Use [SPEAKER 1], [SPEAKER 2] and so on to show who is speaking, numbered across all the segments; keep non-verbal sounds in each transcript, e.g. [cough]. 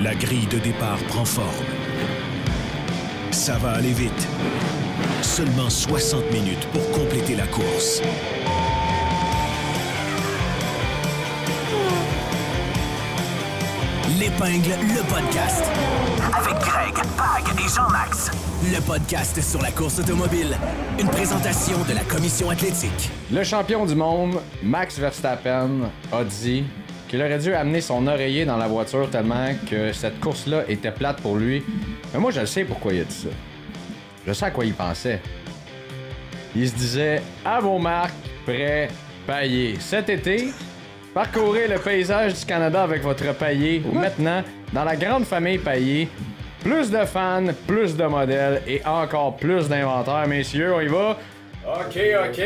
[SPEAKER 1] La grille de départ prend forme. Ça va aller vite. Seulement 60 minutes pour
[SPEAKER 2] compléter la course. L'épingle, le podcast. Avec Greg, Pag et Jean-Max. Le podcast sur la course automobile. Une présentation de la commission athlétique.
[SPEAKER 1] Le champion du monde, Max Verstappen, a dit qu'il aurait dû amener son oreiller dans la voiture tellement que cette course-là était plate pour lui. Mais moi, je le sais pourquoi il a dit ça. Je sais à quoi il pensait. Il se disait à vos marques, prêt, paillé. Cet été, parcourez le paysage du Canada avec votre paillé. Maintenant, dans la grande famille paillé, plus de fans, plus de modèles et encore plus d'inventaires, messieurs. On y va. OK, OK.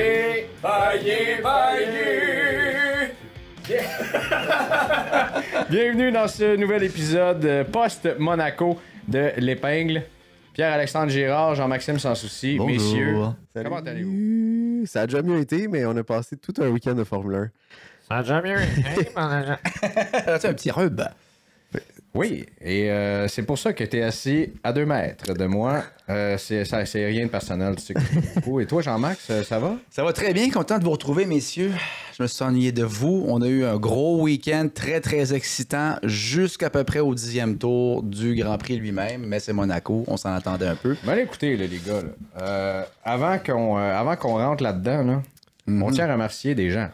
[SPEAKER 1] Paillé, paillé. [laughs] Bienvenue dans ce nouvel épisode euh, post-Monaco de l'épingle. Pierre-Alexandre Girard, Jean-Maxime Sans Souci, messieurs. Comment allez-vous?
[SPEAKER 3] Ça a déjà mieux été, mais on a passé tout un week-end de Formule 1. Ça a déjà mieux
[SPEAKER 1] été, mon agent. [laughs] C'est un petit rub. Oui, et euh, c'est pour ça que tu es assis à deux mètres de moi. Euh, ça c'est rien de personnel, tu sais. et toi, jean max ça,
[SPEAKER 2] va? Ça va très bien, content de vous retrouver, messieurs. Je me suis ennuyé de vous. On a eu un gros week-end très, très excitant jusqu'à peu près au dixième tour du Grand Prix lui-même, mais c'est Monaco, on s'en attendait un peu. Mais ben, écoutez, les gars, euh, avant qu'on
[SPEAKER 1] rentre là-dedans, mhm. on tient à remercier des gens.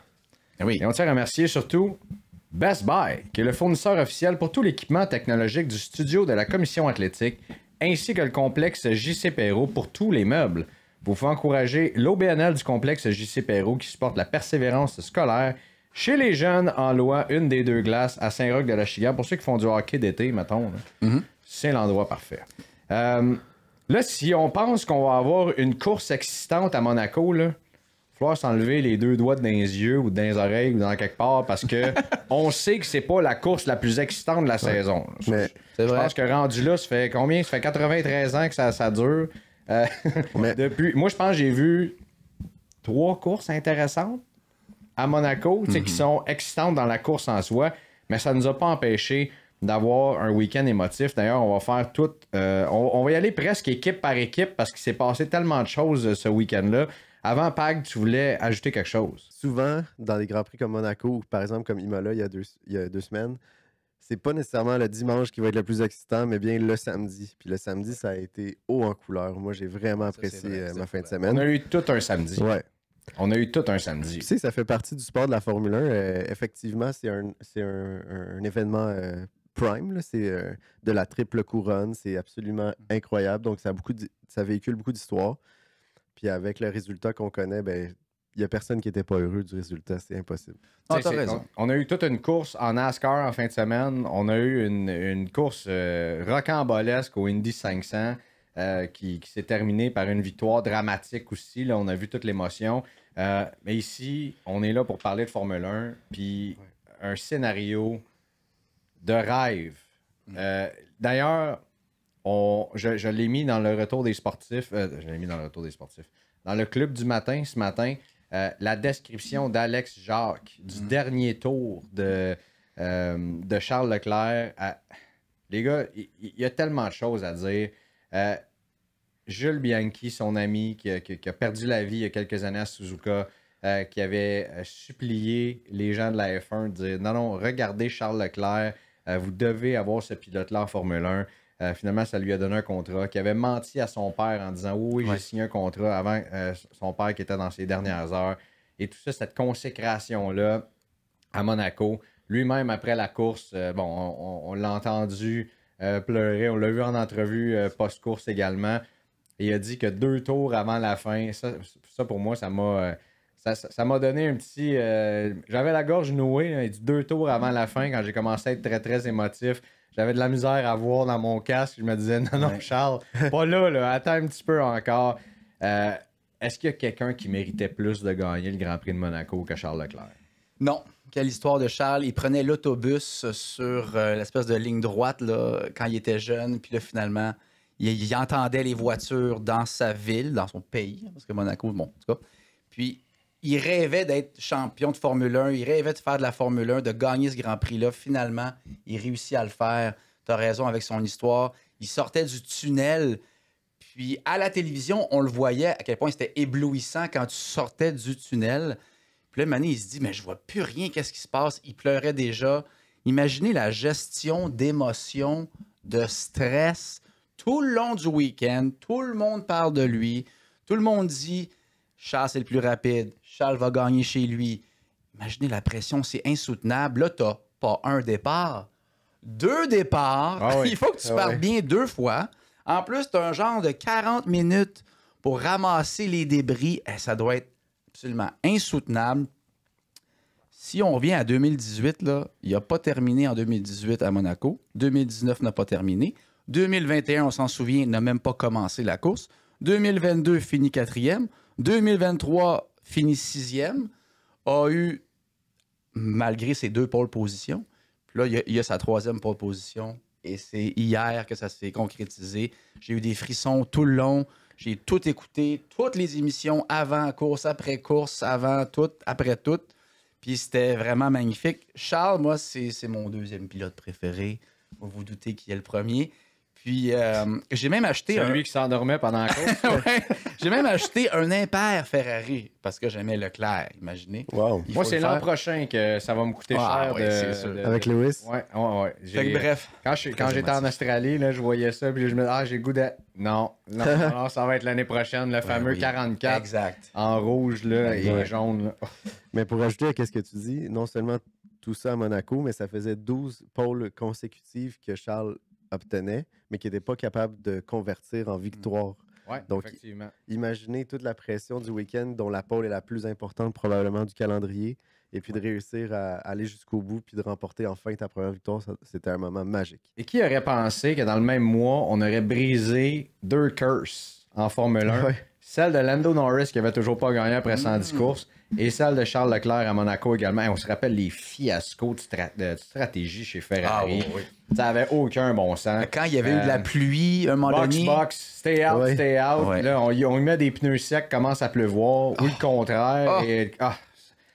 [SPEAKER 1] Oui. Et on tient à remercier surtout Best Buy, qui est le fournisseur officiel pour tout l'équipement technologique du studio de la Commission athlétique, ainsi que le complexe JC Perrault pour tous les meubles. Vous pouvez encourager l'OBNL du complexe JC Perrault qui supporte la persévérance scolaire chez les jeunes en loi une des deux glaces à Saint-Roch-de-la-Chiga. Pour ceux qui font du hockey d'été, mettons, mhm. c'est l'endroit parfait. Euh, là, si on pense qu'on va avoir une course existante à Monaco, là, falloir s'enlever les deux doigts dans les yeux ou dans les oreilles ou dans quelque part parce que [laughs] on sait que c'est pas la course la plus excitante de la saison. je vrai. pense que rendu là, ça fait combien? Ça fait 93 ans que ça, dure. Euh, [laughs] [laughs] depuis, moi, je pense que j'ai vu trois courses intéressantes à Monaco qui mhm. sont excitantes dans la course en soi. Mais ça ne nous a pas empêché d'avoir un week-end émotif. D'ailleurs, on va faire tout. Euh, on, on, va y aller presque équipe par équipe parce qu'il s'est passé tellement de choses euh, ce week-end-là. Avant
[SPEAKER 3] PAG, tu voulais ajouter quelque chose. Souvent, dans les Grands Prix comme Monaco ou par exemple comme Imola il y a deux, il y a semaines, c'est pas nécessairement le dimanche qui va être le plus excitant, mais bien le samedi. Puis le samedi, ça a été haut en couleur. Moi, j'ai vraiment apprécié euh, ma fin de semaine. On a eu tout un samedi. Ouais. On a eu tout un samedi. Tu sais, ça fait partie du sport de la Formule 1. Euh, effectivement, c'est un, événement euh, prime. C'est de la triple couronne. C'est absolument incroyable. Donc, ça, a beaucoup de, ça véhicule beaucoup d'histoires. Puis avec le résultat qu'on connaît, ben, il n'y a personne qui n'était pas heureux du résultat. C'est impossible. Ah, on, a eu toute une course
[SPEAKER 1] en NASCAR en fin de semaine. On a eu une, course euh, rocambolesque au Indy 500 euh, qui, s'est terminée par une victoire dramatique aussi. Là, on a vu toute l'émotion. Euh, mais ici, on est là pour parler de Formule 1. Puis un scénario de rêve. D'ailleurs, je, l'ai mis dans le retour des sportifs. Euh, je l'ai mis dans le retour des sportifs. Dans le club du matin, ce matin, euh, la description d'Alex Jacques du mm-hmm. dernier tour de, euh, Charles Leclerc. Les gars, il y, a tellement de choses à dire. Jules Bianchi, son ami, qui qui a, perdu la vie il y a quelques années à Suzuka, qui avait supplié les gens de la F1 de dire non, non, regardez Charles Leclerc, vous devez avoir ce pilote-là en Formule 1. Euh, finalement, ça lui a donné un contrat, qui avait menti à son père en disant Oui, j'ai signé un contrat avant euh, son père qui était dans ses dernières heures. Et tout ça, cette consécration-là à Monaco. Lui-même, après la course, euh, bon, on, l'a entendu pleurer, on l'a vu en entrevue post-course également. il a dit que deux tours avant la fin, ça, pour moi, ça m'a. ça, m'a donné un petit. J'avais la gorge nouée, Il dit deux tours avant la fin, quand j'ai commencé à être très, très émotif. J'avais de la misère à voir dans mon casque. Je me disais, non, non, Charles, [laughs] pas là, là, attends un petit peu encore. Euh, est-ce qu'il y a quelqu'un qui méritait plus de gagner le Grand Prix de Monaco que Charles Leclerc?
[SPEAKER 2] Non. Quelle histoire de Charles. Il prenait l'autobus sur euh, l'espèce de ligne droite là, quand il était jeune. Puis là, finalement, il, il, entendait les voitures dans sa ville, dans son pays, hein, parce que Monaco, bon, en tout cas. Puis il rêvait d'être champion de Formule 1, il rêvait de faire de la Formule 1, de gagner ce Grand Prix-là. Finalement, il réussit à le faire. Tu as raison avec son histoire. Il sortait du tunnel. Puis à la télévision, on le voyait à quel point c'était éblouissant quand tu sortais du tunnel. Puis là, il se dit Mais je vois plus rien, qu'est-ce qui se passe Il pleurait déjà. Imaginez la gestion d'émotions, de stress tout le long du week-end. Tout le monde parle de lui. Tout le monde dit Charles, est le plus rapide. Charles va gagner chez lui. Imaginez la pression, c'est insoutenable. Là, n'as pas un départ, deux départs. Ah [laughs] il faut que tu ah partes bien deux fois. En plus, as un genre de 40 minutes pour ramasser les débris. Eh, ça doit être absolument insoutenable. Si on revient à 2018, là, il n'a pas terminé en 2018 à Monaco. 2019 n'a pas terminé. 2021, on s'en souvient, n'a même pas commencé la course. 2022 finit quatrième. 2023 finit sixième, a eu, malgré ses deux pôles positions, puis là, il y, a, sa troisième pole position et c'est hier que ça s'est concrétisé. J'ai eu des frissons tout le long. J'ai tout écouté, toutes les émissions avant course, après course, avant tout, après tout. Puis c'était vraiment magnifique. Charles, moi, c'est mon deuxième pilote préféré. Vous vous doutez qui est le premier. Puis euh, j'ai même acheté. Celui lui qui s'endormait pendant la course. [laughs] J'ai même acheté un impair Ferrari parce que j'aimais Leclerc, imaginez. Moi, c'est l'an prochain que ça va me coûter ah, cher. Avec
[SPEAKER 1] Lewis. Ouais, ouais, bref. Quand, j'étais en Australie, je voyais ça, puis je me disais, ah, j'ai goût de.
[SPEAKER 3] Non, [laughs] non,
[SPEAKER 1] ça va être l'année prochaine, le ben fameux 44. Exact.
[SPEAKER 3] En rouge là, ben et jaune. [laughs] mais pour ajouter à ce que tu dis, non seulement tout ça à Monaco, mais ça faisait 12 pôles consécutifs que Charles obtenait, mais qui n'était pas capable de convertir en mmh. victoire. Donc, imaginez toute la pression du week-end dont la pole est la plus importante probablement du calendrier, et puis de réussir à aller jusqu'au bout, puis de remporter enfin ta première victoire, c'était un moment magique.
[SPEAKER 1] Et qui aurait pensé que dans le même mois, on aurait brisé deux curses en Formule 1? Celle de Lando Norris qui avait toujours pas gagné après 110 mm. courses. Et celle de Charles Leclerc à Monaco également. on se rappelle les fiascos de, stratégie chez Ferrari. Ah Ça avait aucun bon sens. Quand il y avait eu de la euh,
[SPEAKER 2] pluie, un moment donné. Box, stay
[SPEAKER 3] out, stay out. on, lui met des pneus secs, commence à pleuvoir, ou le ah. contraire. Ah.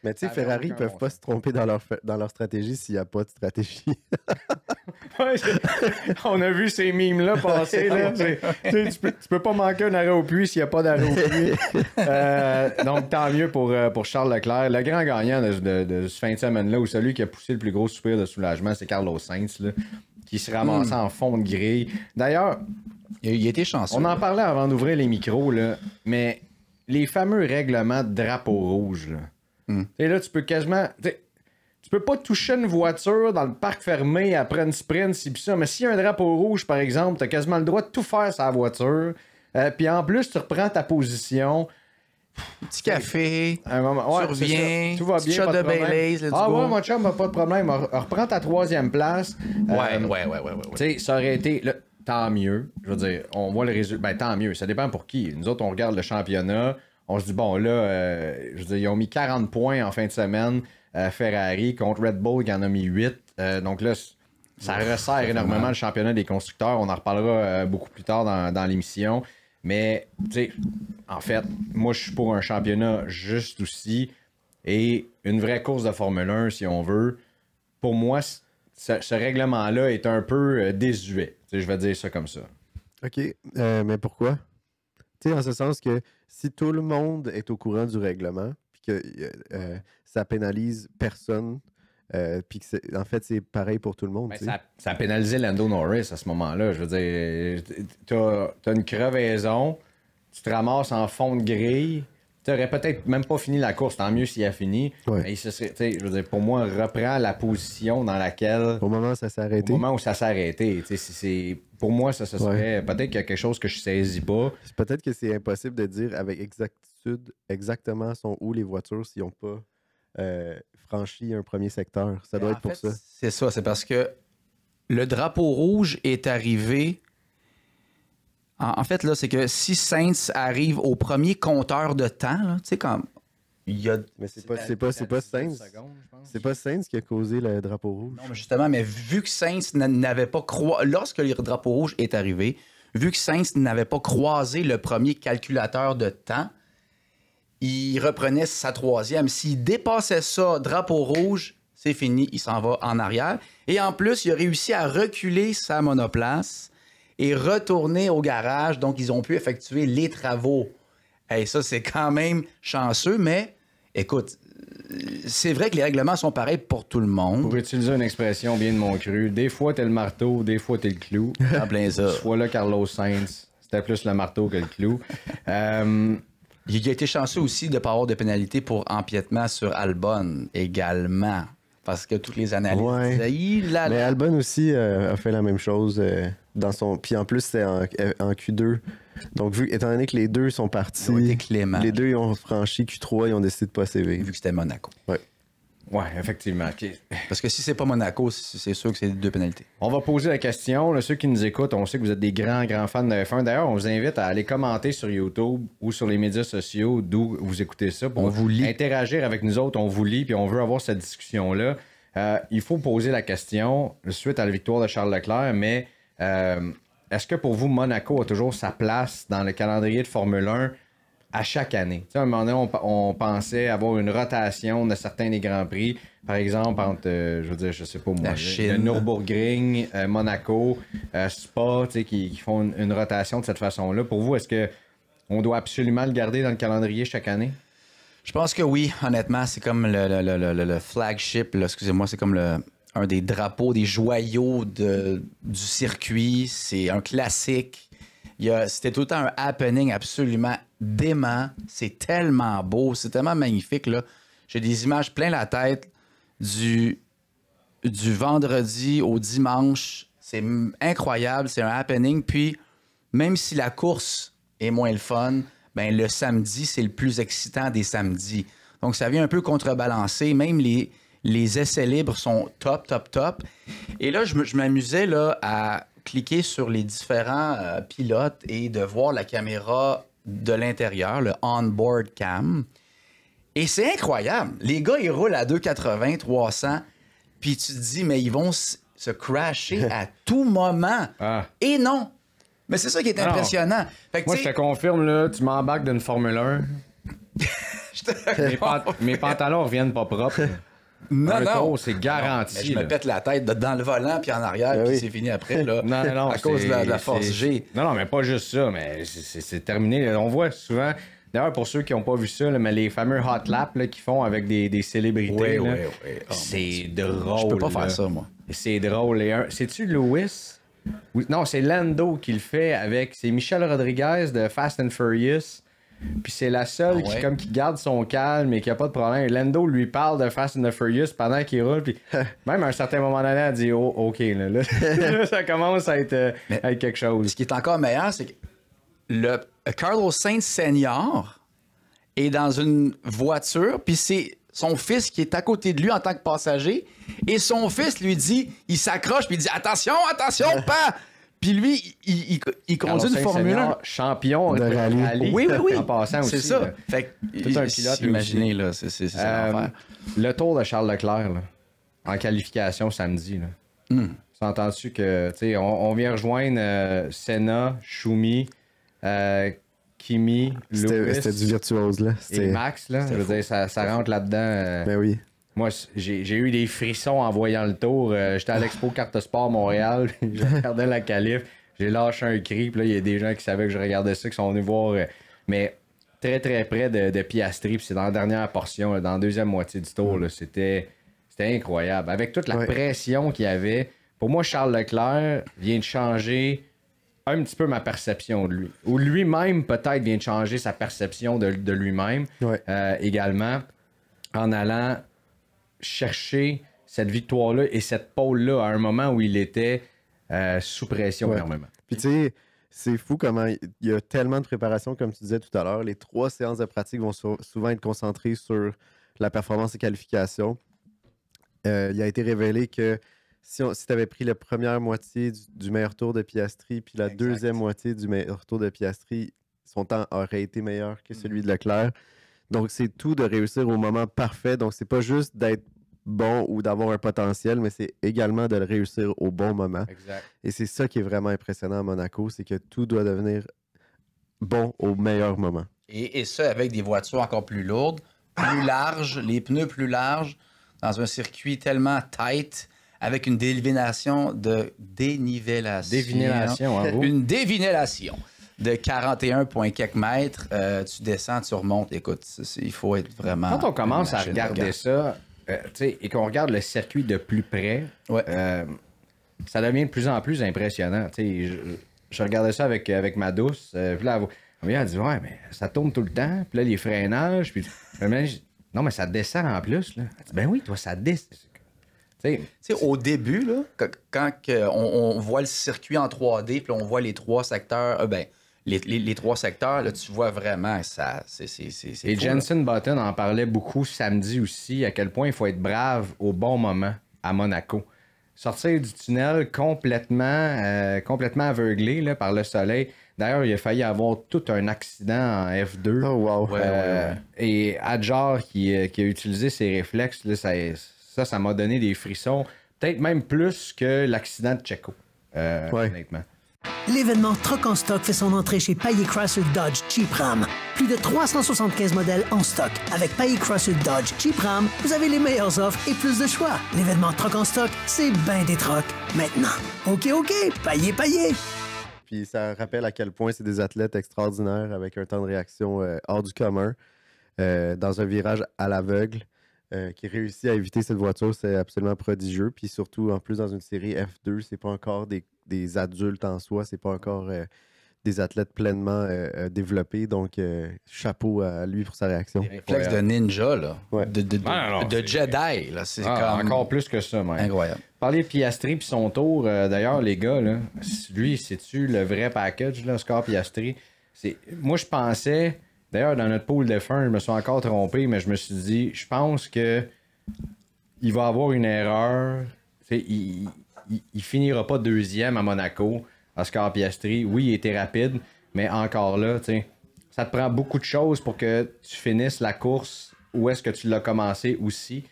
[SPEAKER 3] Mais tu sais, Ferrari, ils peuvent pas se tromper dans leur, dans leur stratégie s'il n'y a pas de stratégie.
[SPEAKER 1] [laughs] [laughs] on a vu ces mimes-là passer. Tu, peux, peux pas manquer un arrêt au puits s'il n'y a pas d'arrêt au puits. [laughs] Euh, donc, tant mieux pour, euh, pour Charles Leclerc. Le grand gagnant de, ce fin de semaine-là, ou celui qui a poussé le plus gros soupir de soulagement, c'est Carlos Sainz, qui se ramasse hmm. en fond de grille. D'ailleurs, il, il, était chanceux. On en parlait avant d'ouvrir les micros, mais les fameux règlements de drapeau rouge, et là, tu peux quasiment. Tu peux pas toucher une voiture dans le parc fermé après une sprint, si pis ça. Mais s'il y a un drapeau rouge, par exemple, as quasiment le droit de tout faire sa voiture. Pis puis en plus, tu reprends ta position. Petit café, un tu reviens, tout va bien, shot de, de Ah ouais, mon chum, pas de problème, reprends ta troisième place. Ouais, ouais, ouais, ouais, ouais, Tu sais, ça aurait été... tant mieux, je veux dire, on voit le résultat, ben tant mieux, ça dépend pour qui. Nous autres, on regarde le championnat, on se dit, bon, là, euh, je veux ils ont mis 40 points en fin de semaine, euh, Ferrari, contre Red Bull qui en a mis 8. Euh, donc là, ça resserre énormément le championnat des constructeurs. On en reparlera beaucoup plus tard dans, l'émission. Mais, tu sais, en fait, moi, je suis pour un championnat juste aussi et une vraie course de Formule 1, si on veut. Pour moi, ce, ce règlement-là est un peu désuet. Je vais dire ça comme ça.
[SPEAKER 3] OK. mais pourquoi? Tu sais, en ce sens que si tout le monde est au courant du règlement, puis que euh, euh, ça pénalise personne, euh, puis que en fait, c'est pareil pour tout le monde. Ben, ça, ça, a
[SPEAKER 1] pénalisé Lando Norris à ce moment-là. Je veux dire, t'as as une crevaison, tu te ramasses en fond de grille, tu aurait peut-être même pas fini la course, tant mieux s'il a fini. Mais serait, je pour moi, reprend la position dans
[SPEAKER 3] laquelle. Au moment où ça s'est arrêté. Au moment où ça s'est arrêté. c'est, pour moi, ça, serait. Peut-être quelque chose que je saisis pas. Peut-être que c'est impossible de dire avec exactitude exactement sont où les voitures s'ils n'ont pas euh, franchi un premier secteur. Ça doit être pour ça.
[SPEAKER 2] C'est ça, c'est parce que le drapeau rouge est arrivé en, fait, là, c'est que si Saints arrive au premier compteur de temps, tu sais, comme. Il y a... Mais
[SPEAKER 3] c'est pas, c'est pas, c'est pas pas
[SPEAKER 2] qui a causé le drapeau rouge. Non, mais justement, mais vu que Saints n'avait pas croisé. Lorsque le drapeau rouge est arrivé, vu que Saints n'avait pas croisé le premier calculateur de temps, il reprenait sa troisième. S'il dépassait ça, drapeau rouge, c'est fini, il s'en va en arrière. Et en plus, il a réussi à reculer sa monoplace et retourner au garage, donc ils ont pu effectuer les travaux. Et ça, c'est quand même chanceux, mais écoute, c'est vrai que les règlements sont pareils pour tout le monde. Pour utiliser une
[SPEAKER 1] expression bien de mon cru, des fois t'es le marteau, des fois t'es le clou. [laughs] En plein ça. Soit là, Carlos Sainz,
[SPEAKER 2] c'était plus le marteau que le clou. [laughs] Euh, il a été chanceux aussi de ne pas avoir de pénalité pour empiètement sur Albon également. Parce que toutes les analyses.
[SPEAKER 3] Mais Albon aussi euh, a fait la même chose. Euh, dans son. Puis en plus, c'est en, Q2. Donc, vu, étant donné que les deux sont partis, les deux ont franchi Q3, et ont décidé de pas Vu que c'était Monaco. Ouais. Oui, effectivement. Parce que si c'est pas Monaco,
[SPEAKER 1] c'est sûr que c'est deux pénalités. On va poser la question. ceux qui nous écoutent, on sait que vous êtes des grands, grands fans de F1. D'ailleurs, on vous invite à aller commenter sur YouTube ou sur les médias sociaux d'où vous écoutez ça pour on vous lit. interagir avec nous autres. On vous lit puis on veut avoir cette discussion-là. Euh, il faut poser la question suite à la victoire de Charles Leclerc, mais euh, est-ce que pour vous, Monaco a toujours sa place dans le calendrier de Formule 1 à chaque année? à un moment donné, on, pensait avoir une rotation de certains des Grands Prix. Par exemple, entre, euh, je veux dire, je sais pas moi, La Chine. le Nürburgring, euh, Monaco, Spa, qui, qui, font une, rotation de cette façon-là. Pour vous, est-ce que on doit absolument le garder dans le calendrier chaque année?
[SPEAKER 2] Je pense que oui, honnêtement, c'est comme le flagship, excusez-moi, c'est comme le, un des drapeaux, des joyaux du circuit. C'est un classique. C'était tout le temps un happening absolument dément. C'est tellement beau, c'est tellement magnifique. J'ai des images plein la tête du, du vendredi au dimanche. C'est incroyable, c'est un happening. Puis, même si la course est moins le fun, ben le samedi, c'est le plus excitant des samedis. Donc, ça vient un peu contrebalancer. Même les, les essais libres sont top, top, top. Et là, je m'amusais là, à cliquer sur les différents euh, pilotes et de voir la caméra de l'intérieur, le onboard cam. Et c'est incroyable. Les gars, ils roulent à 280, 300, puis tu te dis, mais ils vont se crasher [laughs] à tout moment. Ah. Et non. Mais c'est ça qui est impressionnant. Moi, je te confirme, là, tu m'embarques d'une Formule 1. [laughs] mes, mes, pantalons reviennent pas propres. [laughs] Non, non. c'est garanti. je me pète la tête dans le volant, puis en arrière, ben puis c'est fini après, là. [laughs] non, non, À cause de la, force
[SPEAKER 1] G. Non, non, mais pas juste ça, mais c'est terminé. On voit souvent. D'ailleurs, pour ceux qui n'ont pas vu ça, mais les fameux hot laps qu'ils font avec des, célébrités, oh, c'est drôle. Je peux pas faire ça, moi. C'est drôle. C'est-tu Lewis? Non, c'est Lando qui le fait avec... C'est Michel Rodriguez de Fast and Furious puis c'est la seule ah qui, comme, qui garde son calme et qui a pas de problème. Lando lui parle de Fast and the Furious pendant qu'il roule. Puis [laughs] même à un certain moment
[SPEAKER 2] donné, elle dit oh, OK, là, [laughs] ça commence euh, à être, quelque chose. Ce qui est encore meilleur, c'est que le Carlos Sainz senior est dans une voiture, puis c'est son fils qui est à côté de lui en tant que passager, et son fils lui dit, il s'accroche, puis il dit Attention, attention, [laughs] pas puis lui, il, conduit une Formule 1.
[SPEAKER 1] Champion de rallye. Oui, oui, En passant aussi. C'est ça.
[SPEAKER 2] Fait Tout un pilote. Imaginez, là.
[SPEAKER 1] C'est, le tour de Charles Leclerc, là, en qualification samedi. Là. Hmm. tu que, tu sais, on, vient rejoindre euh, Senna, Schumi, euh, Kimi, Lewis. C'était, du virtuose, là. et Max, là. ça, ça rentre là-dedans. Euh, ben oui. Moi, j'ai eu des frissons en voyant le tour. Euh, j'étais à l'Expo Carte Sport Montréal, [laughs] je regardais la qualif. j'ai lâché un cri, puis là, il y a des gens qui savaient que je regardais ça, qui sont venus voir. Euh, mais très, très près de, Piastri, puis c'est dans la dernière portion, euh, dans la deuxième moitié du tour, c'était incroyable. Avec toute la pression qu'il y avait, pour moi, Charles Leclerc vient de changer un petit peu ma perception de lui. Ou lui-même, peut-être, vient de changer sa perception de, lui-même également en allant chercher cette victoire-là et cette
[SPEAKER 3] pole là à un moment où il était euh, sous pression énormément. Puis tu sais, c'est fou comment il y a tellement de préparation, comme tu disais tout à l'heure. Les trois séances de pratique vont souvent être concentrées sur la performance et qualification. Euh, il a été révélé que si, si tu avais pris la première moitié du, meilleur tour de Piastri, puis la deuxième moitié du meilleur tour de Piastri, son temps aurait été meilleur que celui de Leclerc. Donc, c'est tout de réussir au moment parfait. Donc, ce n'est pas juste d'être bon ou d'avoir un potentiel, mais c'est également de le réussir au bon moment. Exact. Et c'est ça qui est vraiment impressionnant à Monaco, c'est que tout doit devenir bon au meilleur moment.
[SPEAKER 2] Et, et ça avec des voitures encore plus lourdes, plus [laughs] larges, les pneus plus larges, dans un circuit tellement tight, avec une dévination de dénivellation. Une dévinellation de 41 points quelques mètres, euh, tu descends, tu remontes. Écoute, il faut être vraiment. Quand on commence à regarder ça, euh, sais et qu'on regarde le circuit de plus près,
[SPEAKER 1] euh, ça devient de plus en plus impressionnant. Je, je, regardais ça avec, avec ma douce. là, elle, elle dit Ouais, mais ça tourne tout le temps. Puis là, les freinages. Puis,
[SPEAKER 2] non, mais ça descend en plus. Là. Ben oui, toi, ça descend. sais au début, là, quand on, voit le circuit en 3D, puis on voit les trois secteurs, ben, les, trois secteurs, tu vois vraiment ça. Et Jensen
[SPEAKER 1] Button en parlait beaucoup samedi aussi, à quel point il faut être brave au bon moment à Monaco. Sortir du tunnel complètement, euh, complètement aveuglé là, par le soleil. D'ailleurs, il a failli avoir tout un accident en F2. Oh, wow. Euh, et Adjar euh, qui, a utilisé ses réflexes, ça, ça, m'a donné des frissons. Peut-être même plus que l'accident de Checo, honnêtement. L'événement Troc en stock fait son entrée chez Paye Chrysler Dodge Jeep Ram. Plus de 375 modèles en stock. Avec Paye Chrysler Dodge Jeep Ram, vous avez les meilleures offres et plus de choix. L'événement Troc en stock, c'est
[SPEAKER 2] ben des trocs. Maintenant. OK, OK, payé payé.
[SPEAKER 3] Puis ça rappelle à quel point c'est des athlètes extraordinaires avec un temps de réaction euh, hors du commun, euh, dans un virage à l'aveugle. Euh, qui réussit à éviter cette voiture, c'est absolument prodigieux. Puis surtout, en plus, dans une série F2, c'est pas encore des des adultes en soi. C'est pas encore euh, des athlètes pleinement euh, euh, développés. Donc, chapeau à lui pour sa réaction. Un de ninja, là. De,
[SPEAKER 2] Jedi, là. C'est ah, Encore
[SPEAKER 3] plus que ça, même. Incroyable. Parler
[SPEAKER 1] Piastri puis son tour, d'ailleurs, les gars, lui, c'est-tu le vrai package, là, Score Piastri? Moi, je pensais... D'ailleurs, dans notre pool de fin, je me suis encore trompé, mais je me suis dit, je pense que il va avoir une erreur. Il, il, finira pas deuxième à Monaco. Oscar Piastri, oui, il était rapide, mais encore là, ça te prend beaucoup de choses pour que tu finisses la course où est-ce que tu l'as commencé aussi.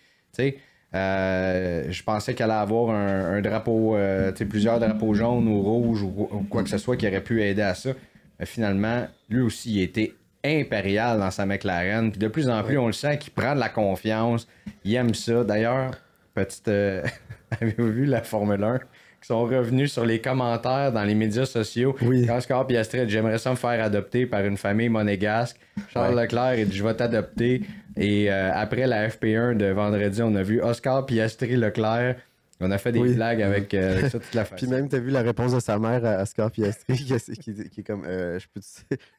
[SPEAKER 1] Euh, je pensais qu'elle allait avoir un, drapeau, euh, plusieurs drapeaux jaunes ou rouges ou, quoi que ce soit qui aurait pu aider à ça. Mais finalement, lui aussi, il était impérial dans sa McLaren. Puis de plus en plus, on le sent qu'il prend de la confiance. Il aime ça. D'ailleurs, petite. Euh, [laughs] [laughs] Avez-vous vu la Formule 1 qui sont revenus sur les commentaires dans les médias sociaux. Oui. Oscar Piastri J'aimerais ça me faire adopter par une famille monégasque. Charles Leclerc et Je vais t'adopter. Et euh, après la FP1 de vendredi, on a vu Oscar Piastri Leclerc. On a fait des blagues euh, avec, ça toute la [laughs] face. Puis
[SPEAKER 3] même, tu as vu la réponse de sa mère à Oscar Piastri qui, est comme euh, [laughs] Je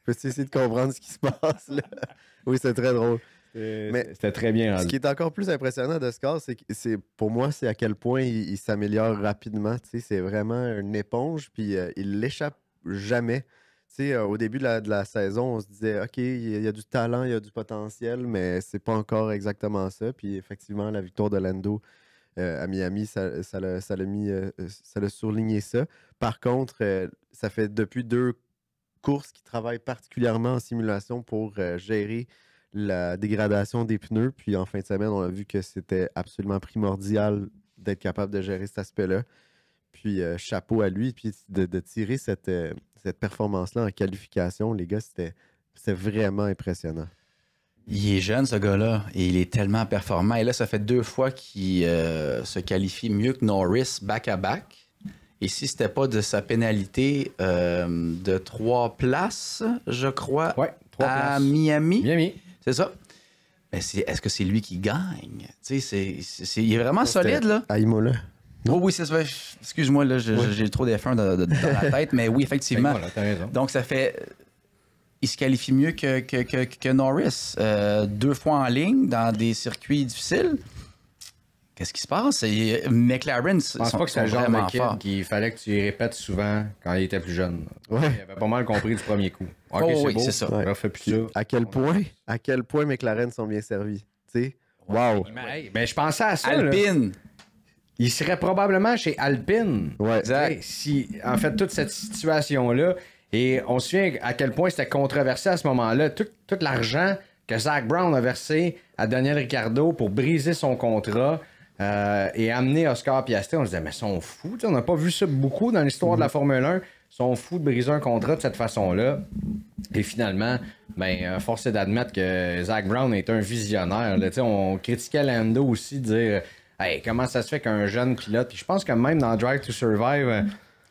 [SPEAKER 3] peux-tu essayer de comprendre ce qui se passe là? Oui, c'est très drôle. Euh, c'était très bien. Ce qui est encore plus impressionnant de ce cas, c'est pour moi, c'est à quel point il, s'améliore rapidement. C'est vraiment une éponge, puis euh, il l'échappe jamais. Euh, au début de la, saison, on se disait OK, il y, a du talent, il y a du potentiel, mais c'est pas encore exactement ça. Puis effectivement, la victoire de Lando à Miami, ça, l'a, ça ça ça. Par contre, ça fait depuis deux courses qu'il travaille particulièrement en simulation pour gérer la dégradation des pneus. Puis en fin de semaine, on a vu que c'était absolument primordial d'être capable de gérer cet aspect-là. Puis euh, chapeau à lui, puis de, tirer euh, cette, performance-là en qualification, les gars, c'était vraiment impressionnant. Il est jeune, ce gars-là,
[SPEAKER 2] et il est tellement performant. Et là, ça fait deux fois qu'il euh, se qualifie mieux que Norris back-à-back. Et si c'était pas de sa pénalité de trois places, je crois, à Miami. Miami c'est ça. Mais est-ce que c'est lui qui gagne? Tu sais, c'est, il est vraiment solide, là. Oh oui, c'est ça. Excuse-moi, là, j'ai, trop d'efforts dans, la tête, mais oui, effectivement. Donc, ça fait. Il se qualifie mieux que, que, Norris. Euh, deux fois en ligne dans des circuits difficiles. Qu'est-ce qui se passe? Et euh, McLaren, je pense
[SPEAKER 1] que c'est un genre de kid qu'il fallait que tu répètes souvent quand il était plus jeune. Il avait pas mal compris
[SPEAKER 3] du premier coup. Oh ok, c'est ça. plus À quel point, à quel point McLaren sont bien servis. wow. Mais, ben, je pensais à ça. Alpine. Il serait probablement
[SPEAKER 1] chez Alpine. Ouais. Si, en fait, toute cette situation-là, et on se souvient à quel point c'était controversé à ce moment-là. Tout, l'argent que Zach Brown a versé à Daniel Ricardo pour briser son contrat, euh, et amener Oscar Piastri, on se disait, mais sont fous. on n'a pas vu ça beaucoup dans l'histoire de la Formule 1. sont fous de briser un contrat de cette façon-là. Et finalement, ben, euh, force est d'admettre que Zach Brown est un visionnaire. on critiquait Lando aussi, de dire comment ça se fait qu'un jeune pilote. Puis je pense que même dans Drive to Survive, euh,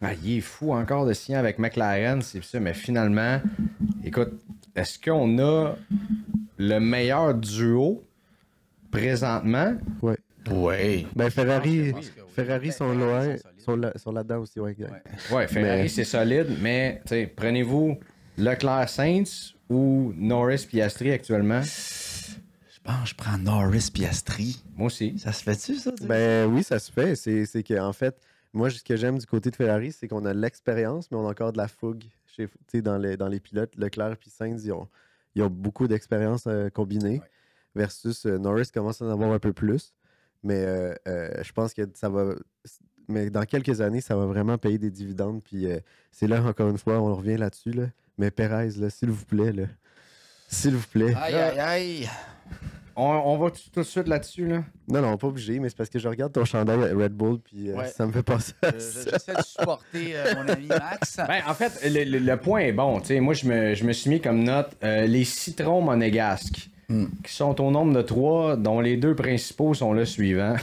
[SPEAKER 1] ah, il est fou encore de signer avec McLaren, c'est ça. Mais finalement, écoute, est-ce qu'on a le meilleur duo présentement? oui oui.
[SPEAKER 3] Ben, Ferrari, sont loin, sont là-dedans aussi, ouais,
[SPEAKER 1] Ferrari, c'est solide, mais prenez-vous Leclerc Saints ou Norris Piastri actuellement? Je
[SPEAKER 2] pense que je prends Norris Piastri. Moi aussi. Ça se
[SPEAKER 3] fait-tu, ça? Ben oui, ça se fait. C'est que en fait, moi, ce que j'aime du côté de Ferrari, c'est qu'on a l'expérience, mais on a encore de la fougue chez, dans, les, dans les pilotes. Leclerc et Sainz, ils ont, beaucoup d'expérience euh, combinée, versus euh, Norris commence à en avoir un peu plus. Mais euh, euh, je pense que ça va. Mais dans quelques années, ça va vraiment payer des dividendes. Puis euh, c'est là, encore une fois, on revient là-dessus. Mais Perez, s'il vous plaît, S'il vous plaît. Aïe, aïe, aïe. On, va tout, de suite là-dessus, là. Non, non, pas obligé, mais c'est parce que je regarde ton chandail Red Bull, puis ça me fait pas ça. J'essaie de supporter
[SPEAKER 1] mon ami Max. [laughs] Ben, en fait,
[SPEAKER 3] le, point est bon.
[SPEAKER 1] Moi, je me, je me suis mis comme note les citrons monégasques qui sont au nombre de trois, dont les deux principaux sont le suivant.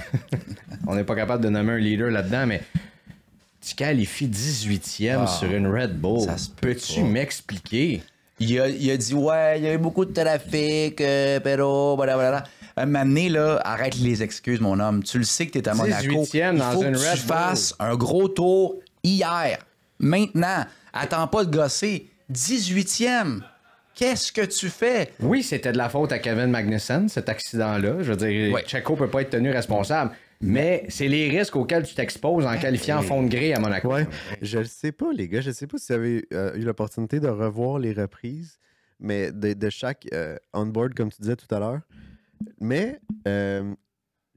[SPEAKER 1] [laughs] On n'est pas capable de nommer un leader là-dedans, mais
[SPEAKER 2] tu qualifies
[SPEAKER 1] 18e
[SPEAKER 2] ah, sur une Red Bull. Peux-tu m'expliquer? Il a, dit ouais, il y a eu beaucoup de trafic, euh, pero, blablabla. Un m'amener là, arrête les excuses, mon homme. Tu le sais que t'es à Monaco. Il dans une Red tu fasses un gros tour hier, maintenant. Attends pas de gosser. 18e. Qu'est-ce que tu fais? Oui, c'était de la faute à Kevin Magnussen, cet
[SPEAKER 1] accident-là. Je veux dire, Checo peut pas être tenu responsable. Mais c'est les risques auxquels tu t'exposes en qualifiant fond
[SPEAKER 3] de gré à Monaco. je ne sais pas, les gars. Je ne sais pas si vous avez euh, eu l'opportunité de revoir les reprises mais de, chaque euh, on-board, comme tu disais tout à l'heure. Mais euh,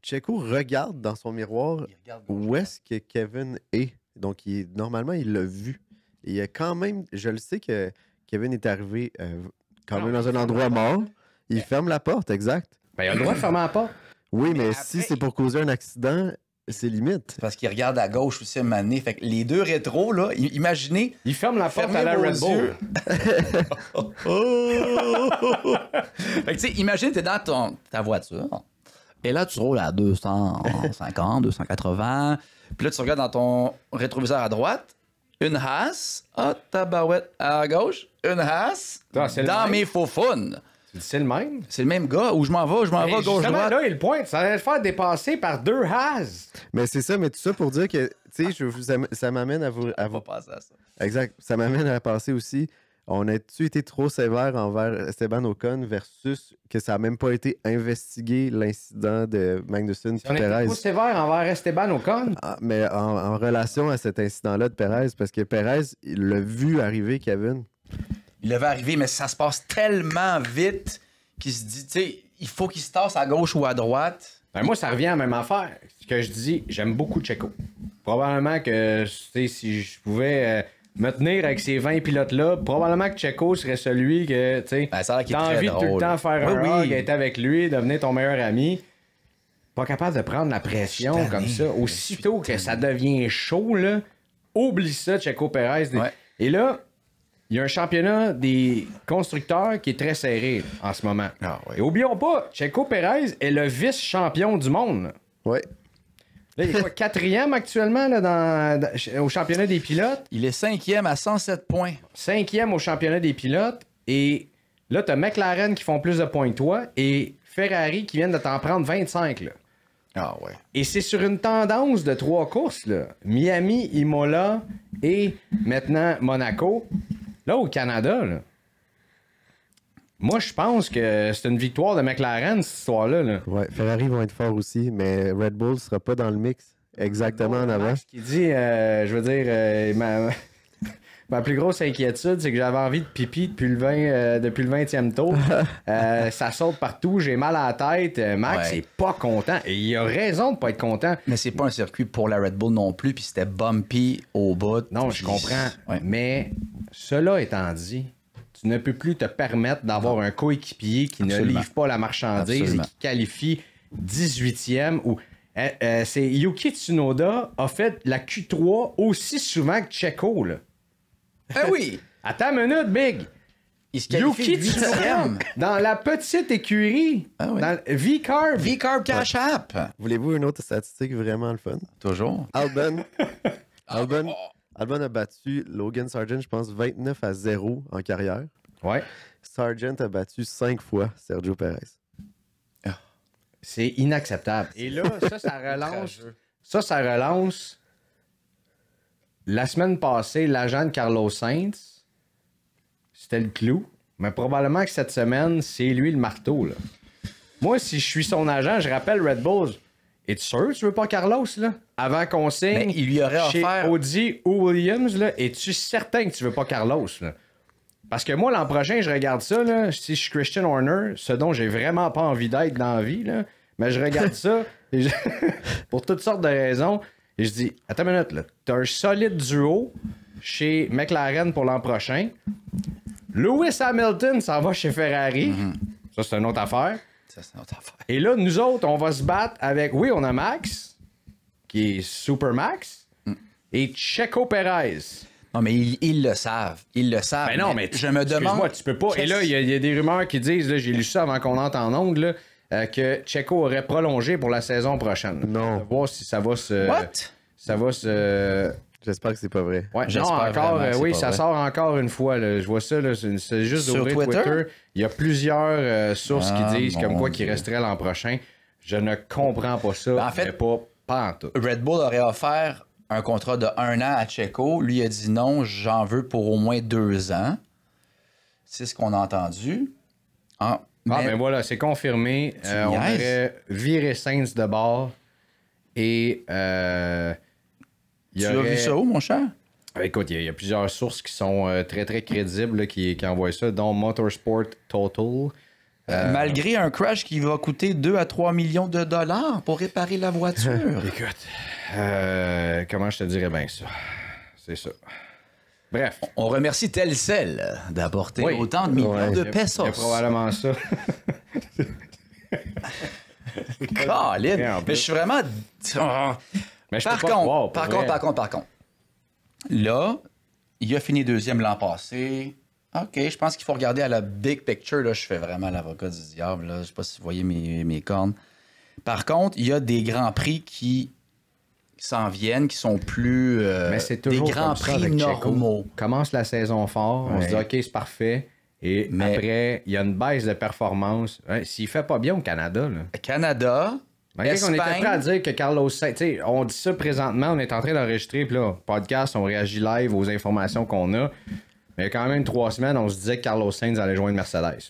[SPEAKER 3] Checo regarde dans son miroir où est-ce que Kevin est. Donc, normalement, il l'a vu. Il y a quand même, je le sais que Kevin est arrivé euh, quand même dans un endroit mort. Il ferme la porte, exact. Ben, il a le droit de fermer la porte. [clears throat] Oui, mais, si c'est pour causer un accident, c'est limite. Parce qu'il regarde
[SPEAKER 2] à gauche aussi à mané. Fait les deux rétros, là, imaginez. Il ferme la porte à la Red [laughs] [laughs] tu sais, imagine, t'es dans ta voiture. Et là, tu roules à 250, 280. Puis là, tu regardes dans ton rétroviseur à droite une race, à ah, tabarouette à gauche, une has ah, dans mes faufounes. C'est le même. C'est le même gars. Où je m'en vais, je m'en vais,
[SPEAKER 3] gauche, droite. là, il pointe. Ça allait le faire dépasser par deux has. Mais c'est ça, mais tout ça pour dire que, tu sais, ça m'amène à vous... À va passer à ça. Exact. Ça m'amène à passer aussi on a-tu été trop sévère envers Esteban Ocon versus que ça n'a même pas été investigué l'incident de Magnussen sur Perez? On a été trop sévère envers Esteban Ocon? Ah, mais en, relation à cet incident-là de Perez, parce que Perez, il l'a vu arriver, Kevin.
[SPEAKER 2] Il l'a vu arriver, mais ça se passe tellement vite qu'il se dit, tu sais, il faut qu'il se tasse à gauche ou à droite. Ben moi, ça revient à la même affaire. Ce que je dis, j'aime beaucoup Checo.
[SPEAKER 1] Probablement que sais, si je pouvais. Euh, me tenir avec ces 20 pilotes-là, probablement que Checo serait celui que tu ben, as envie de tout le temps faire un oui. être avec lui, devenir ton meilleur ami. Pas capable de prendre la pression comme ça. Euh, Aussitôt que ça devient chaud, là, oublie ça, Checo Perez. Et là, il y a un championnat des constructeurs qui est très serré en ce moment. Ah, Et oublions pas, Checo Perez est le vice-champion du monde. Oui il est quoi, quatrième actuellement dans, au championnat des pilotes? Il est cinquième à 107 points. Cinquième au championnat des pilotes. Et là, tu as McLaren qui font plus de points que toi et Ferrari qui viennent de t'en prendre 25. Ah ouais. Et c'est sur une tendance de trois courses. Miami, Imola et maintenant Monaco. Là, au Canada, là, moi, je pense que c'est une victoire de McLaren, cette
[SPEAKER 3] histoire-là. Ferrari vont être forts aussi, mais Red Bull sera pas dans le mix exactement en avant. Ce qu'il dit, euh, je veux dire, euh, [laughs] ma, plus grosse inquiétude, c'est que j'avais envie
[SPEAKER 1] de pipi depuis le, 20, e euh, tour. [laughs] ça saute partout, j'ai mal à la tête. Max n'est pas content. Et il a raison de pas être content. Mais c'est pas un circuit pour la Red Bull non plus, puis c'était bumpy au bout. Non, je comprends. Mais cela étant dit, tu ne peux plus te permettre d'avoir un coéquipier qui ne livre pas la marchandise et qui qualifie 18e ou. Euh, euh, c'est Yuki Tsunoda a fait la Q3 aussi souvent que Checo. Là. Ah oui! [laughs] Attends une minute,
[SPEAKER 3] Big! Yuki Tsunoda dans la petite écurie. Ah dans V-Carb. V-Carb Cash App. Voulez-vous une autre statistique vraiment le fun? Toujours. Alban. [laughs] Alban. Oh. Alban a battu Logan Sargent, je pense, 29 à 0 en carrière. Ouais. Sargent a battu 5 fois Sergio Perez. Ah. C'est inacceptable.
[SPEAKER 1] Et là, ça, ça [laughs] relance.
[SPEAKER 3] ça, ça relance.
[SPEAKER 1] La semaine passée, l'agent de Carlos Sainz, c'était le clou. Mais probablement que cette semaine, c'est lui le marteau. Moi, si je suis son agent, je rappelle Red Bulls. Et tu sûr, tu veux pas Carlos, Avant qu'on signe. il lui aurait chez Audi ou Williams, là. Es-tu certain que tu veux pas Carlos, Parce que moi, l'an prochain, je regarde ça, là. Si je suis Christian Horner, ce dont j'ai vraiment pas envie d'être dans la vie, Mais je regarde ça, [laughs] [laughs] pour toutes sortes de raisons. Et je dis, attends une minute, là. T'as un solide duo chez McLaren pour l'an prochain. Lewis Hamilton s'en va chez Ferrari. Mm-hmm. Ça, c'est une autre affaire.
[SPEAKER 2] Ça, c'est affaire.
[SPEAKER 1] Et là, nous autres, on va se battre avec. Oui, on a Max, qui est Super Max,
[SPEAKER 2] mm. et Checo Perez. Non, mais ils, le savent. Ils le savent. Ben mais non, mais, je me demande. moi tu peux pas. Et là, il
[SPEAKER 1] y, a des rumeurs qui disent, là, j'ai lu ça avant qu'on entre en ongle, euh, que Checo aurait prolongé pour la saison prochaine. Non. va voir si ça va se. What? Ça va se J'espère que c'est pas vrai. Euh, oui, ça sort encore une fois. Je vois ça, c'est juste Sur Twitter? Il y a plusieurs euh, sources qui ah, disent comme quoi qu'il resterait l'an
[SPEAKER 2] prochain. Je ne comprends pas ça. Ben, en fait, pas, Red Bull aurait offert un contrat de un an à Checo. Lui a dit non, j'en veux pour au moins deux ans. C'est ce qu'on a entendu. Ah, ah mais... Ben
[SPEAKER 1] voilà, c'est confirmé. Euh, on aurait viré Sainz de bord et euh, tu as vu ça où, mon cher? Ah, écoute, il y, a plusieurs sources qui sont euh, très, très crédibles qui, envoient ça, dont Motorsport Total. Euh, Malgré un crash qui va coûter
[SPEAKER 2] 2 à 3 millions de dollars pour réparer la voiture. [laughs] Écoute, euh, comment je te dirais bien ça? C'est ça. Bref. On remercie Telcel d'apporter autant de millions de pesos. C'est probablement
[SPEAKER 1] ça. [laughs]
[SPEAKER 2] Colin, mais je suis vraiment... Oh, par, contre, par, contre, par contre, par contre, là, il a fini deuxième l'an passé. OK, je pense qu'il faut regarder à la big picture. Là, je fais vraiment l'avocat du diable. Je ne sais pas si vous voyez mes, cornes. Par contre, il y a des grands prix qui s'en viennent, qui sont plus euh, Mais c'est toujours des grands prix normaux. Commence la saison fort, on se dit OK, c'est
[SPEAKER 1] parfait. Et après, il y a une baisse de performance. S'il ne fait pas bien au Canada. Là. Canada, on était prêt à dire que Carlos Sainz, on dit ça présentement, on est en train d'enregistrer, puis podcast, on réagit live aux informations qu'on a. Mais quand même, trois semaines, on se disait que Carlos Sainz allait joindre Mercedes.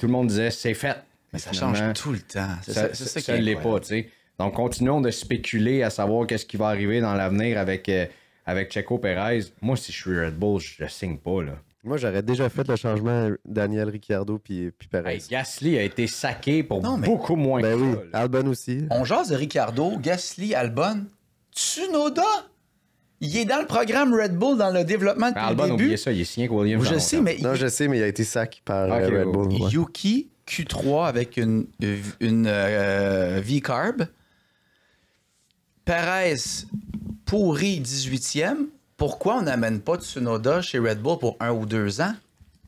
[SPEAKER 1] tout le monde disait c'est fait. Mais ça change tout le temps. C'est ça, ça, l'est pas. Donc, continuons de spéculer à savoir qu'est-ce qui va arriver dans l'avenir avec, euh, avec Checo Perez. Moi, si je suis Red Bull, je ne signe pas. Là. Moi, j'aurais déjà
[SPEAKER 2] fait le changement Daniel Ricciardo puis, puis Perez. Gasly a été saqué pour beaucoup moins ben oui. Albon aussi. On jase Ricciardo, Gasly, Albon, Tsunoda. Il est dans le programme Red Bull dans le développement depuis le début. Oubliez ça, il est signé avec Williams. Je sais, mais non, je sais, mais il a été sac par euh, Red Bull. Yuki Q3 avec une, une euh, V-Carb. Perez pourri 18e pourquoi on n'amène pas Tsunoda chez Red Bull pour un ou deux ans?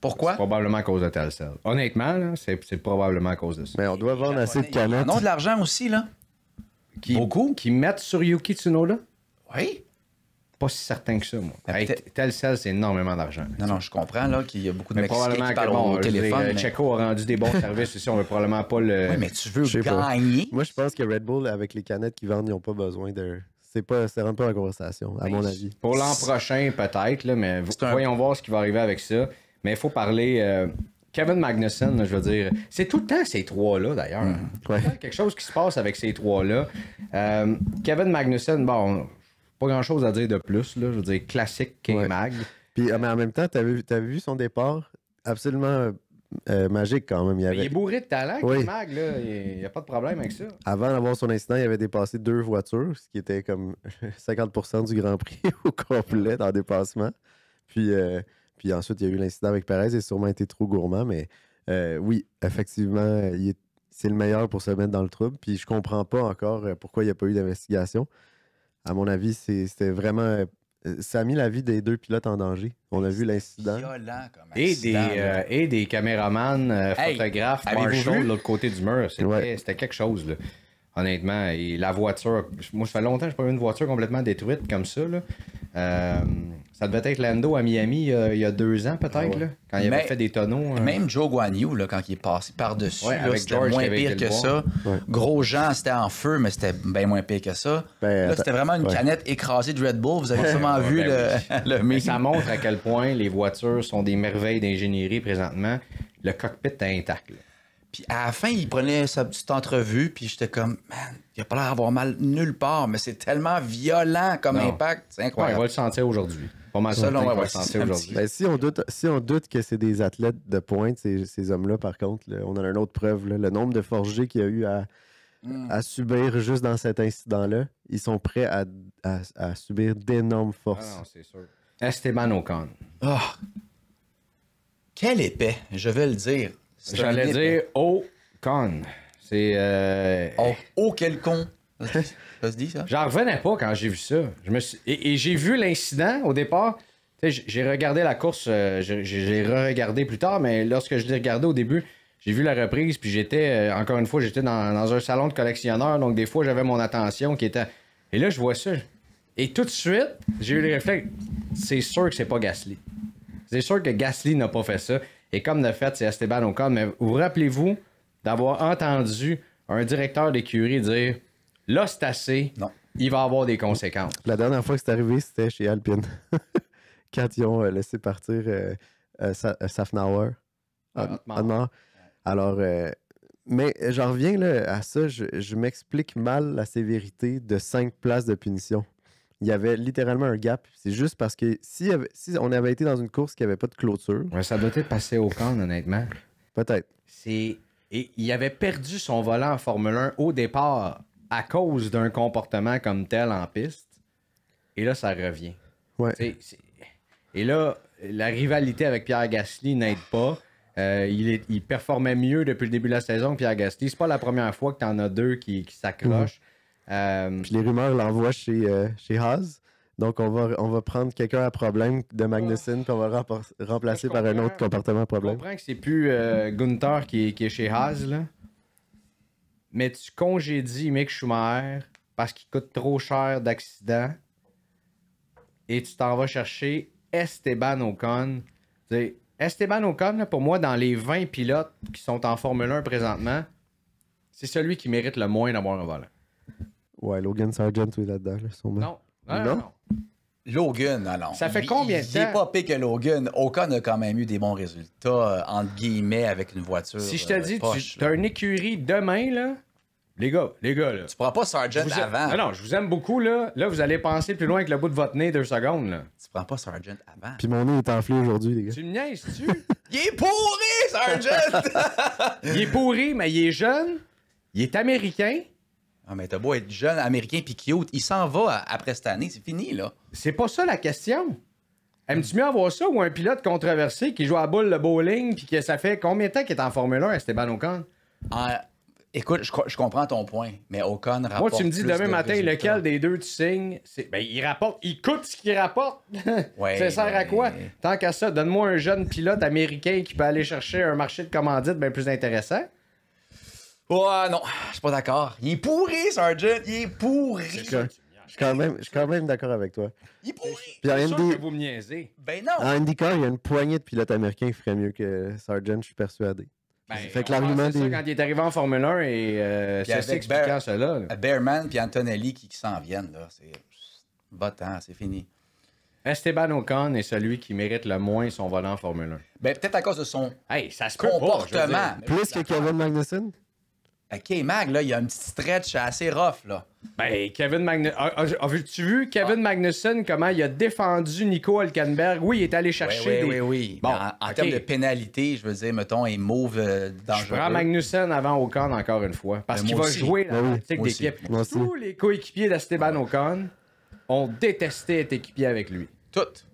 [SPEAKER 2] Pourquoi? C'est probablement à cause de Telcel.
[SPEAKER 1] Honnêtement, c'est probablement à cause de ça. Mais on doit vendre assez de canettes. Non, de l'argent aussi, là. Beaucoup. Qui mettent sur Yuki Tsunoda? Oui. Pas si certain que ça, moi. Hey, Telcel, c'est énormément d'argent. Non, non, je comprends là qu'il y a beaucoup de mais probablement qui parlent au téléphone. Checo a rendu des bons [laughs] services aussi, on veut probablement pas le... Oui, mais tu veux gagner.
[SPEAKER 3] Moi, je pense que Red Bull, avec les canettes qu'ils vendent, ils n'ont pas besoin de c'est pas un peu la conversation, à mon ben, avis. Pour l'an
[SPEAKER 1] prochain, peut-être, mais voyons voir ce qui va arriver avec ça. Mais il faut parler. Euh, Kevin Magnussen, je veux dire, c'est tout le temps ces trois-là d'ailleurs. Mm-hmm. Quelque chose qui se passe avec ces trois-là. Euh, Kevin Magnussen, bon, pas
[SPEAKER 3] grand-chose à dire de plus. Là, je veux dire, classique King mag Puis, euh, mais en même temps, tu as vu son départ absolument euh, magique quand même. Ben, il, est bourré de talent, oui. Mag,
[SPEAKER 1] là. Il n'y a pas de problème avec ça.
[SPEAKER 3] Avant d'avoir son incident, il avait dépassé deux voitures, ce qui était comme 50% [laughs] du Grand Prix [laughs] au complet dans le dépassement. Puis, euh, puis ensuite, il y a eu l'incident avec Perez. Il a sûrement été trop gourmand, mais euh, oui, effectivement, c'est le meilleur pour se mettre dans le trouble. Puis je comprends pas encore pourquoi il n'y a pas eu d'investigation. À mon avis, c'était vraiment euh, ça a mis la vie des deux pilotes en danger. On a vu l'incident. Et, des, euh, et des caméramans, euh, photographes, de l'autre côté du mur. C'était
[SPEAKER 1] quelque chose. Là honnêtement. Et la voiture, moi, je fais longtemps que je pas vu une voiture complètement détruite comme ça. Euh, ça devait être Lando à Miami euh, il y a deux ans, peut-être, ah quand il avait fait des
[SPEAKER 2] tonneaux. Hein. Même Joe Guanyu, là, quand il est passé par-dessus, c'était moins pire que ça. Gros Jean, c'était en feu, mais c'était bien moins pire que ça. Ben, c'était vraiment une canette écrasée de Red Bull.
[SPEAKER 1] Vous avez sûrement [laughs] vu ben le, [laughs] ça montre à quel point les voitures sont des merveilles
[SPEAKER 2] d'ingénierie présentement. Le cockpit est intact. Puis à la fin, il prenait sa petite entrevue, puis j'étais comme, man, il a pas l'air d'avoir mal nulle part, mais c'est tellement violent comme impact, c'est incroyable. on va le sentir aujourd'hui. va le sentir aujourd'hui.
[SPEAKER 3] Ben, si, on doute, que c'est des athlètes de pointe, ces, hommes-là, par contre, on a une autre preuve. le nombre de forgés qu'il y a eu hmm. à, subir juste dans cet incident-là, ils sont prêts à, subir d'énormes forces. Ah c'est Esteban ah.
[SPEAKER 1] Quel épais, je vais le dire. J'allais dire au con. C'est. Euh... Oh, quel con! ça se dit, ça? J'en revenais pas quand j'ai vu ça. Je me suis... Et, j'ai vu l'incident au départ. J'ai regardé la course, euh, j'ai regardé plus tard, mais lorsque je l'ai regardé au début, j'ai vu la reprise, puis j'étais, euh, encore une fois, j'étais dans, dans, un salon de collectionneurs, donc des fois, j'avais mon attention qui était. Et là, je vois ça. Et tout de suite, j'ai eu le réflexe c'est sûr que c'est pas Gasly. C'est sûr que Gasly n'a pas fait ça. Et comme de fait, c'est Esteban Ocon. Mais vous rappelez-vous d'avoir entendu un directeur d'écurie dire là, c'est assez. Il va avoir des conséquences.
[SPEAKER 3] La dernière fois que c'est arrivé, c'était chez Alpine. [laughs] Quand ils ont euh, laissé partir euh, euh, euh Safnauer. Ah, Alors, mais j'en reviens là, à ça. je m'explique mal la sévérité de cinq places de punition il y avait littéralement un gap. C'est juste parce que si, on avait été dans une course qui n'avait pas de clôture. ça doit être passé au camp, honnêtement. Peut-être.
[SPEAKER 1] Et il avait perdu son volant en Formule 1 au départ à cause d'un comportement comme tel en piste. Et là, ça revient. Et là, la rivalité avec Pierre Gasly n'aide pas. Euh, il, il, performait mieux depuis le début de la saison que Pierre Gasly. C'est pas la première fois que
[SPEAKER 3] tu en as deux qui, qui s'accrochent. Euh, puis les rumeurs l'envoient chez, euh, chez Haas. Donc, on va, on va prendre quelqu'un à problème de Magnussen, puis on va remplacer par un autre comportement à problème. Je
[SPEAKER 1] comprends que c'est plus euh, Gunther qui est, chez Haas, là. Mais tu congédies Mick Schumacher parce qu'il coûte trop cher d'accident. Et tu t'en vas chercher Esteban Ocon. Esteban Ocon, pour moi, dans les 20 pilotes qui sont en Formule 1 présentement, c'est celui
[SPEAKER 2] qui mérite le moins d'avoir un volant.
[SPEAKER 3] Ouais, Logan Sargent, est là-dedans, là, Non. Non, non.
[SPEAKER 2] Logan, alors. Ah Ça fait combien de temps? C'est pas pire que Logan. Ocon a quand même eu des bons résultats, euh, entre guillemets, avec une voiture. Si je te euh, dis, tu
[SPEAKER 1] as une écurie demain, là. Les gars, les gars, là. Tu prends pas Sargent avant. Non, ah non, je vous aime beaucoup, là. Là, vous allez penser plus loin que le bout de votre nez deux secondes, là. Tu prends pas Sargent avant.
[SPEAKER 3] Puis mon nez est enflé aujourd'hui, les gars. Tu me niaises-tu? [laughs] il est pourri, Sargent!
[SPEAKER 2] [laughs] il est pourri, mais il est jeune. Il est américain. Ah, mais t'as beau être jeune, américain, puis autre, il s'en va après cette année, c'est fini, là. C'est pas ça la question. Aimes-tu mieux avoir ça ou un pilote controversé qui joue à boule
[SPEAKER 1] le bowling, puis que ça fait combien de temps qu'il est en Formule 1, Esteban Ocon? Ah, écoute, je, comprends ton point, mais Ocon rapporte. Moi, tu me dis demain matin lequel des deux tu signes. Ben, il rapporte, il coûte ce qu'il rapporte. [laughs]
[SPEAKER 2] Ouais, ça sert à ben- quoi?
[SPEAKER 1] Tant qu'à ça, donne-moi un jeune pilote américain qui peut aller chercher un marché de commandite bien plus intéressant
[SPEAKER 2] ouais non, je suis pas d'accord. Il est pourri, Sergeant. Il est pourri. Je
[SPEAKER 3] suis quand même, même d'accord avec toi. Il est pourri. Puis vous
[SPEAKER 2] me Ben non. En
[SPEAKER 3] IndyCar, il y a une poignée de pilotes américains qui feraient mieux que Sergeant, je suis persuadé. Ben, fait que l'argument quand il est arrivé en Formule 1 et euh, c'est
[SPEAKER 2] Là. Bearman puis Antonelli qui, s'en viennent, là. C'est t'en, c'est fini. Esteban Ocon est celui qui mérite le moins son volant en Formule 1. Ben, peut-être à cause de son hey, ça se comportement. plus que Kevin Magnussen? OK, Mag, là, il y a un petit stretch assez rough, là. Ben, Kevin Magnussen... Ah, ah, ah, as-tu vu Kevin
[SPEAKER 1] Magnussen, comment il a défendu Nico Alkenberg? Oui, il est allé chercher. Oui, oui,
[SPEAKER 2] oui. Bon, en, termes de pénalité, je veux dire, mettons, il mauve euh, dangereux. Je prends Magnussen avant Ocon encore une fois. Parce ben, qu'il va jouer dans ben d'équipe. Tous les coéquipiers d'Esteban Ocon ont détesté
[SPEAKER 1] être équipiers avec lui. Toutes.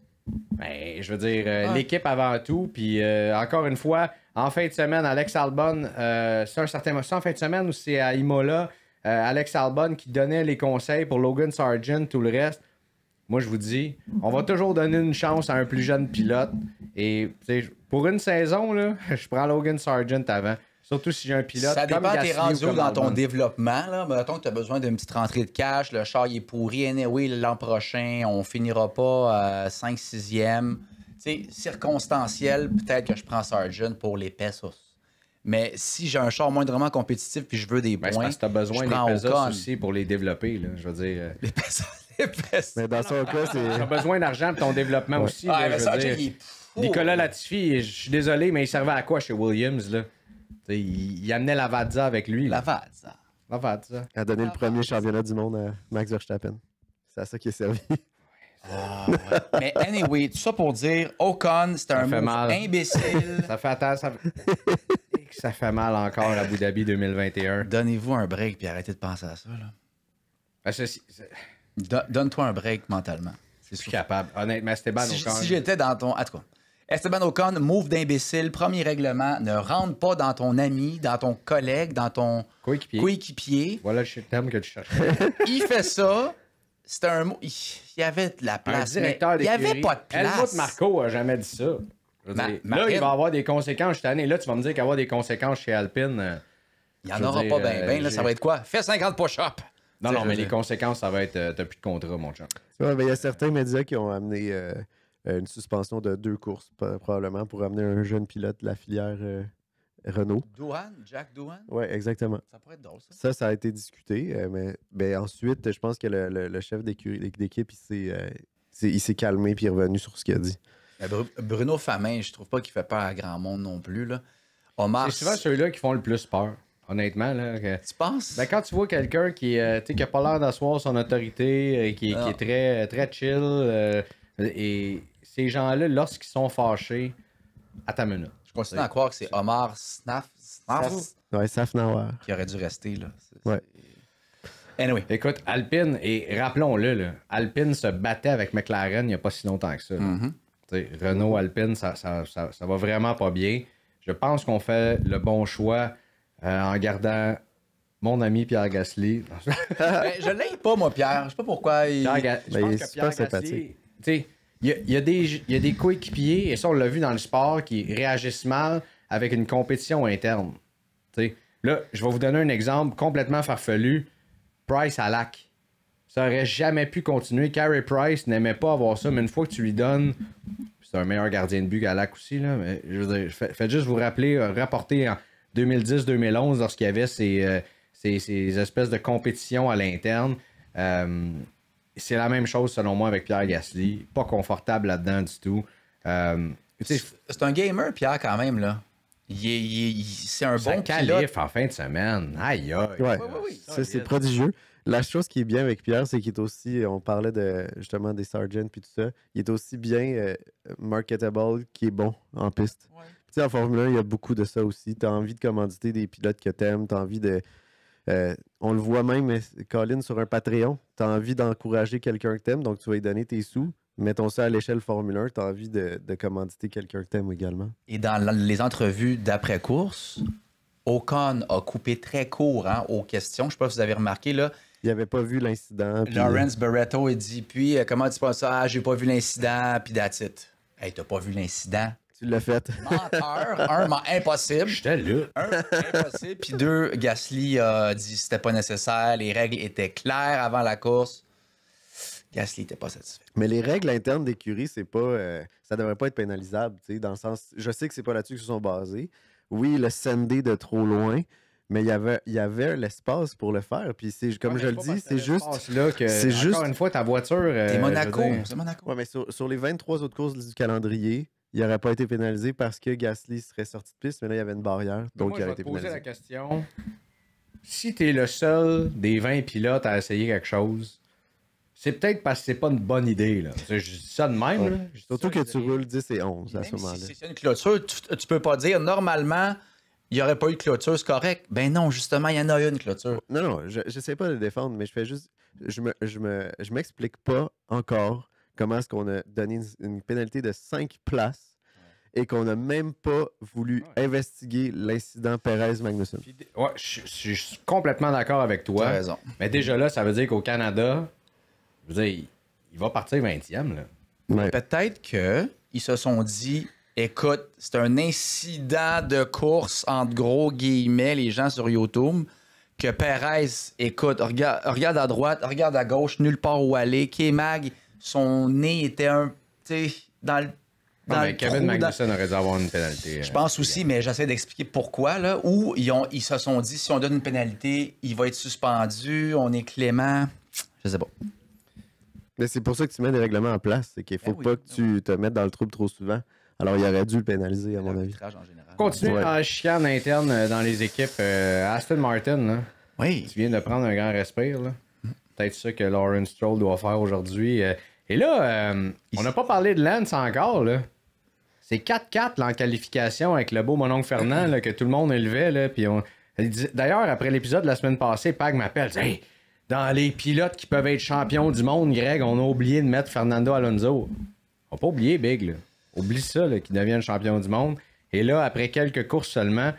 [SPEAKER 1] Ben, je veux dire, euh, l'équipe avant tout. Puis euh, encore une fois, en fin de semaine, Alex Albon, euh, c'est un certain moment, en fin de semaine où c'est à Imola, euh, Alex Albon qui donnait les conseils pour Logan Sargent, tout le reste. Moi, je vous dis, on va toujours donner une chance à un plus jeune pilote. Et pour une saison, [laughs] je prends Logan Sargent avant. Surtout si j'ai un pilote. Ça dépend, t'es rendu dans ton
[SPEAKER 2] développement. Là. Mettons que tu as besoin d'une petite rentrée de cash, le char il est pourri, Oui, l'an prochain, on finira pas 5-6e. Euh, c'est circonstanciel, peut-être que je prends Sargent pour les pesos. Mais si j'ai un char moindrement compétitif puis je veux des ben, points, ben, as besoin des pesos aussi pour les développer. je euh, Les pesos, [laughs] Mais dans son
[SPEAKER 1] cas, c'est. besoin d'argent pour ton développement aussi. Nicolas Latifi, je suis
[SPEAKER 3] désolé, mais il servait à quoi chez Williams là il, amenait la
[SPEAKER 1] Lavazza avec lui. La
[SPEAKER 2] Lavazza.
[SPEAKER 3] Il a donné le premier championnat du monde à Max Verstappen. C'est à ça qu'il est servi.
[SPEAKER 2] Mais anyway, tout ça pour dire, Ocon, c'est un move imbécile. ça fait fait mal encore à Abu Dhabi 2021. Donnez-vous un break puis arrêtez de penser à ça. Là. Ben, donne-toi un break mentalement. C'est suis capable. Honnêtement, Esteban si, Ocon. Si j'étais dans ton. Esteban Ocon, move d'imbécile, premier règlement, ne rentre pas dans ton ami, dans ton collègue, dans ton coéquipier.
[SPEAKER 1] coéquipier. Voilà le terme que tu cherches.
[SPEAKER 2] Il fait ça, c'était un mot. Il y avait de la place. il n'y avait pas de place. de
[SPEAKER 1] Marco a jamais dit ça. là, il va avoir des conséquences cette année. Là, tu vas me dire qu'il va avoir des conséquences chez Alpine. Euh, il n'y en aura pas bien. Ben, là, euh, ça va être quoi? Fais 50 push-ups. Non, non, mais les conséquences, ça va être. Tu euh, T'as plus de contrat, mon chum.
[SPEAKER 3] Il y a certains médias qui ont amené une suspension de deux courses, probablement, pour amener un jeune pilote de la filière Renault. Jack Doohan? Oui, exactement. Ça pourrait être drôle, ça. Ça, ça a été discuté, euh, mais, ensuite, je pense que le, le, chef d'équipe, il s'est, euh, il calmé puis revenu sur ce qu'il a dit. Euh,
[SPEAKER 2] Bruno Famin, je trouve
[SPEAKER 3] pas qu'il fait peur à
[SPEAKER 2] grand monde non plus. Là. C'est souvent ceux-là qui font le plus peur. Honnêtement, là. Tu penses?
[SPEAKER 1] Ben, quand tu vois quelqu'un qui, euh, qui pas l'air d'asseoir son autorité, et qui, ah. est très, très chill, et ces gens-là, lorsqu'ils sont fâchés, à ta minute.
[SPEAKER 2] Je continue à croire que c'est Omar Snaf. Qui aurait dû rester, là.
[SPEAKER 3] Ouais.
[SPEAKER 1] Anyway. Écoute, Alpine, et rappelons-le, Alpine se battait avec McLaren il n'y a pas si longtemps que ça. Mm-hmm. Renault, Alpine, ça, ça, va vraiment pas bien. Je pense qu'on fait le bon choix euh, en gardant mon ami Pierre Gasly. [laughs] Ben, je l'aime pas, moi, Pierre. Je ne sais pas pourquoi. Il... je ben, pense que Pierre super sympathique. Il y a, des coéquipiers, et ça, on l'a vu dans le sport, qui réagissent mal avec une compétition interne. là, je vais vous donner un exemple complètement farfelu. Price à lac. Ça aurait jamais pu continuer. Carey Price n'aimait pas avoir ça, mais une fois que tu lui donnes c'est un meilleur gardien de but à Lac aussi. Là, mais je veux faites juste vous rappeler, euh, rapporter en 2010-2011, lorsqu'il y avait euh, ces, ces, espèces de compétitions à l'interne. Euh, c'est la même chose selon moi avec Pierre Gasly. Pas confortable là-dedans du tout. Euh, c'est un gamer, Pierre,
[SPEAKER 2] quand même, là. C'est un bon calife en fin de semaine. Aïe, aïe.
[SPEAKER 3] Ouais. C'est prodigieux. La chose qui est bien avec Pierre, c'est qu'il est aussi, euh, on parlait de, justement des sergeants puis tout ça, il est aussi bien euh, marketable qui est bon en piste. Tu sais, en Formule 1, il y a beaucoup de ça aussi. Tu as envie de commanditer des pilotes que tu aimes, tu as envie de, euh, on le voit même, euh, Colin, sur un Patreon. Tu as envie d'encourager quelqu'un que t'aimes, donc tu vas lui donner tes sous. Mettons ça à l'échelle Formule 1, tu as envie de, commanditer quelqu'un que t'aimes également. Et dans les entrevues d'après-course, Ocon a coupé très court hein, aux
[SPEAKER 2] questions. Je ne sais pas si vous avez remarqué, là, il n'avait pas vu l'incident. Lawrence il dit Puis, euh, comment tu penses ça ah, j'ai pas vu l'incident, puis that's it. Hey, t'as pas vu l'incident tu l'as fait. [laughs] Un, impossible. J'étais là. Un, impossible. Puis deux, Gasly a dit que c'était pas nécessaire. Les règles étaient claires avant la course. Gasly n'était pas satisfait.
[SPEAKER 3] Mais les règles internes d'écurie, c'est pas, euh, ça devrait pas être pénalisable. Dans le sens, je sais que c'est pas là-dessus qu'ils se sont basés. Oui, le Sunday de trop loin. Mais il y avait, y avait l'espace pour le faire. Puis comme je le dis, c'est juste. Là que, c'est juste. Encore une fois, ta voiture. Euh, Monaco. C'est Monaco. Ouais, mais sur, les 23 autres courses du calendrier, il n'aurait pas été pénalisé parce que Gasly serait sorti de piste, mais là, il y avait une barrière. Donc, il aurait été pénalisé. Je vais te poser la question. Si tu es
[SPEAKER 1] le seul des 20 pilotes à essayer quelque chose, c'est peut-être parce que c'est pas une bonne idée.
[SPEAKER 2] Là. Je dis ça de même. Surtout que tu roules 10 et 11 à ce moment-là. Si c'est une clôture, tu, ne
[SPEAKER 3] peux pas dire normalement il n'y aurait pas eu de clôture, c'est correct. Ben non, justement, il y en a une clôture. Non, non, je ne sais pas le défendre, mais je fais juste. je me, je m'explique pas encore comment est-ce qu'on a donné une, pénalité de 5 places et qu'on n'a même pas voulu investiguer l'incident perez magnusson Ouais, je, suis complètement
[SPEAKER 1] d'accord avec toi. Mais déjà là, ça veut dire qu'au Canada, je veux dire, il, va partir
[SPEAKER 2] 20e. Là. Peut-être que ils se sont dit écoute, c'est un incident de course entre gros guillemets, les gens sur YouTube que Perez, écoute, regarde, regarde, à droite, regarde à gauche, nulle part où aller. K-Mag, son nez était un. dans le. Dans Kevin
[SPEAKER 1] aurait dû avoir une pénalité. Euh, Je
[SPEAKER 2] pense aussi, mais j'essaie d'expliquer pourquoi. Là, où ils, ont, ils se sont dit si on donne une pénalité, il va être suspendu, on est clément.
[SPEAKER 3] Je sais pas. Mais c'est pour ça que tu mets des règlements en place. C'est qu'il faut ben pas ben que tu te mettes dans le trouble trop souvent. Alors, il aurait dû le pénaliser, à mon avis.
[SPEAKER 1] Continue ouais. en interne euh, dans les équipes. Euh, Aston Martin, oui. tu viens de prendre un grand respire. Peut-être ça que Lauren Stroll doit faire aujourd'hui. Et là, euh, on n'a pas parlé de Lance encore, là. C'est 4-4 en qualification avec le beau mononcle Fernand que tout le monde élevait. Là, puis D'ailleurs, après l'épisode de la semaine passée, Pag m'appelle. dans les pilotes qui peuvent être champions du monde, Greg, on a oublié de mettre Fernando Alonso. On n'a pas oublié Big. Oublie ça, qu'il devienne champion du monde. Et là, après quelques courses seulement,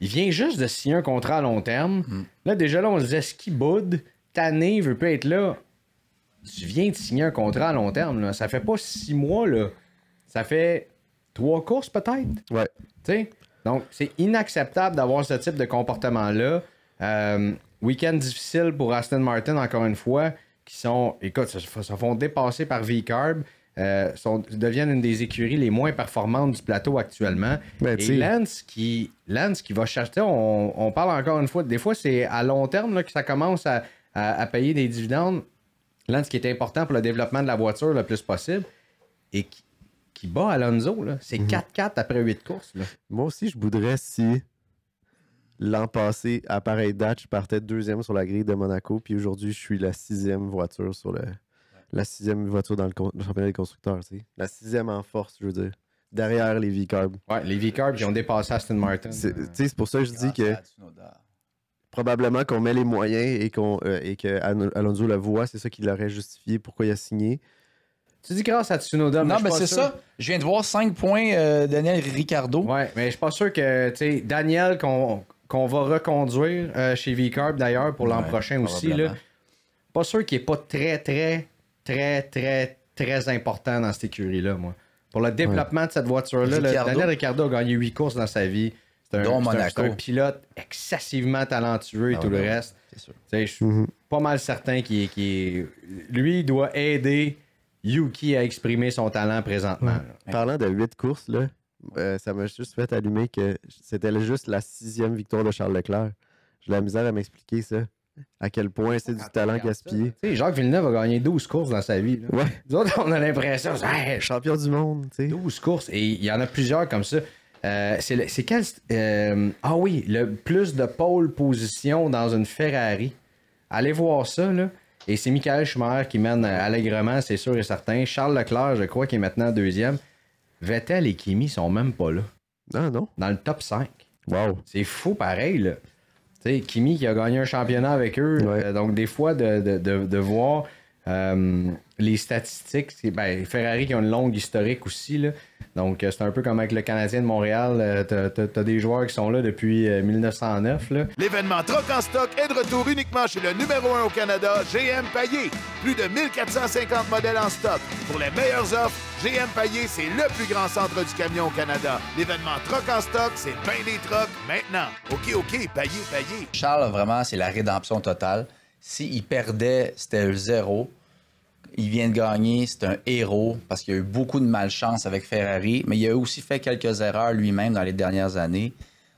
[SPEAKER 1] il vient juste de signer un contrat à long terme. Mm. Là, déjà, là, on se disait, ce qui boude, tanné, il veut pas être là tu viens de signer un contrat à long terme. Là. Ça fait pas six mois, là. Ça fait trois courses peut-être. Ouais. Donc, c'est inacceptable d'avoir ce type de comportement-là. Euh, week-end difficile pour Aston Martin, encore une fois, qui sont, écoute, se, se font dépasser par V-Carb. Euh, deviennent une des écuries les moins performantes du plateau actuellement. Ben, Et Lance qui, qui va chercher, on, parle encore une fois, des fois c'est à long terme que ça commence à payer des dividendes l'un ce qui est important pour le développement de la
[SPEAKER 3] voiture le plus possible, et qui, bat Alonso. C'est 4-4 mhm. après 8 courses. Moi aussi, je voudrais si l'an passé, à pareille date, je partais deuxième sur la grille de Monaco, puis aujourd'hui, je suis la sixième voiture sur La sixième voiture dans le, championnat des constructeurs, La sixième en force, je veux dire derrière les v Ouais, les V-Carbs, ils ont dépassé Aston Martin. C'est pour ça que je dis que probablement qu'on met les moyens et, qu'on la euh, et que voit, c'est ça qui l'aurait justifié pourquoi il a signé.
[SPEAKER 2] Tu dis grâce à Tsunoda. Non, mais, c'est ça. Je viens de voir 5 points euh, Daniel Ricardo.
[SPEAKER 1] Ouais, mais je suis pas sûr que tu Daniel qu'on va reconduire euh, chez V-Carb d'ailleurs pour l'an prochain aussi. Là. Pas sûr qu'il n'est pas très, très, très, très, très important dans cette écurie-là, moi. Pour le développement de cette voiture-là, Daniel Ricardo a gagné 8 courses dans sa vie. C'est un, pilote excessivement talentueux et ah tout le reste. Je suis mhm. pas mal certain qu'il Lui, doit aider
[SPEAKER 3] Yuki à exprimer son talent présentement. Parlant de huit courses, là, euh, ça m'a juste fait allumer que c'était juste la sixième victoire de Charles Leclerc. J'ai la misère à m'expliquer ça. À quel point c'est du talent gaspillé. Jacques Villeneuve a gagné 12 courses dans sa vie.
[SPEAKER 1] Nous autres, on a l'impression, champion du monde. 12 courses, et il y en a plusieurs comme ça. Euh, c'est quel. Euh, ah oui, le plus de pole position dans une Ferrari. Allez voir ça, là. Et c'est Michael Schumacher qui mène euh, allègrement, c'est sûr et certain. Charles Leclerc, je crois, qui est maintenant deuxième. Vettel et Kimi sont même pas là. Non, ah, non. Dans le top 5. Wow. C'est fou pareil, là. sais Kimi qui a gagné un championnat avec eux. donc, des fois, de voir euh, les statistiques, ben, Ferrari qui a une longue historique aussi. Là. Donc, euh, c'est un peu comme avec le Canadien de Montréal. Euh, t'as des joueurs qui sont là depuis 1909.
[SPEAKER 3] L'événement Troc en stock est de retour uniquement chez le numéro 1 au Canada, GM Paillé. Plus de 1450 modèles en stock. Pour les meilleures offres, GM Paillé, c'est le plus grand centre du camion au Canada. L'événement Troc en stock, c'est bien des trocs maintenant. OK, OK, Paillé, Paillé.
[SPEAKER 2] Charles, vraiment, c'est la rédemption totale. S'il perdait, c'était zéro. Il vient de gagner, c'est un héros parce qu'il a eu beaucoup de malchance avec Ferrari, mais il a aussi fait quelques erreurs lui-même dans les dernières années.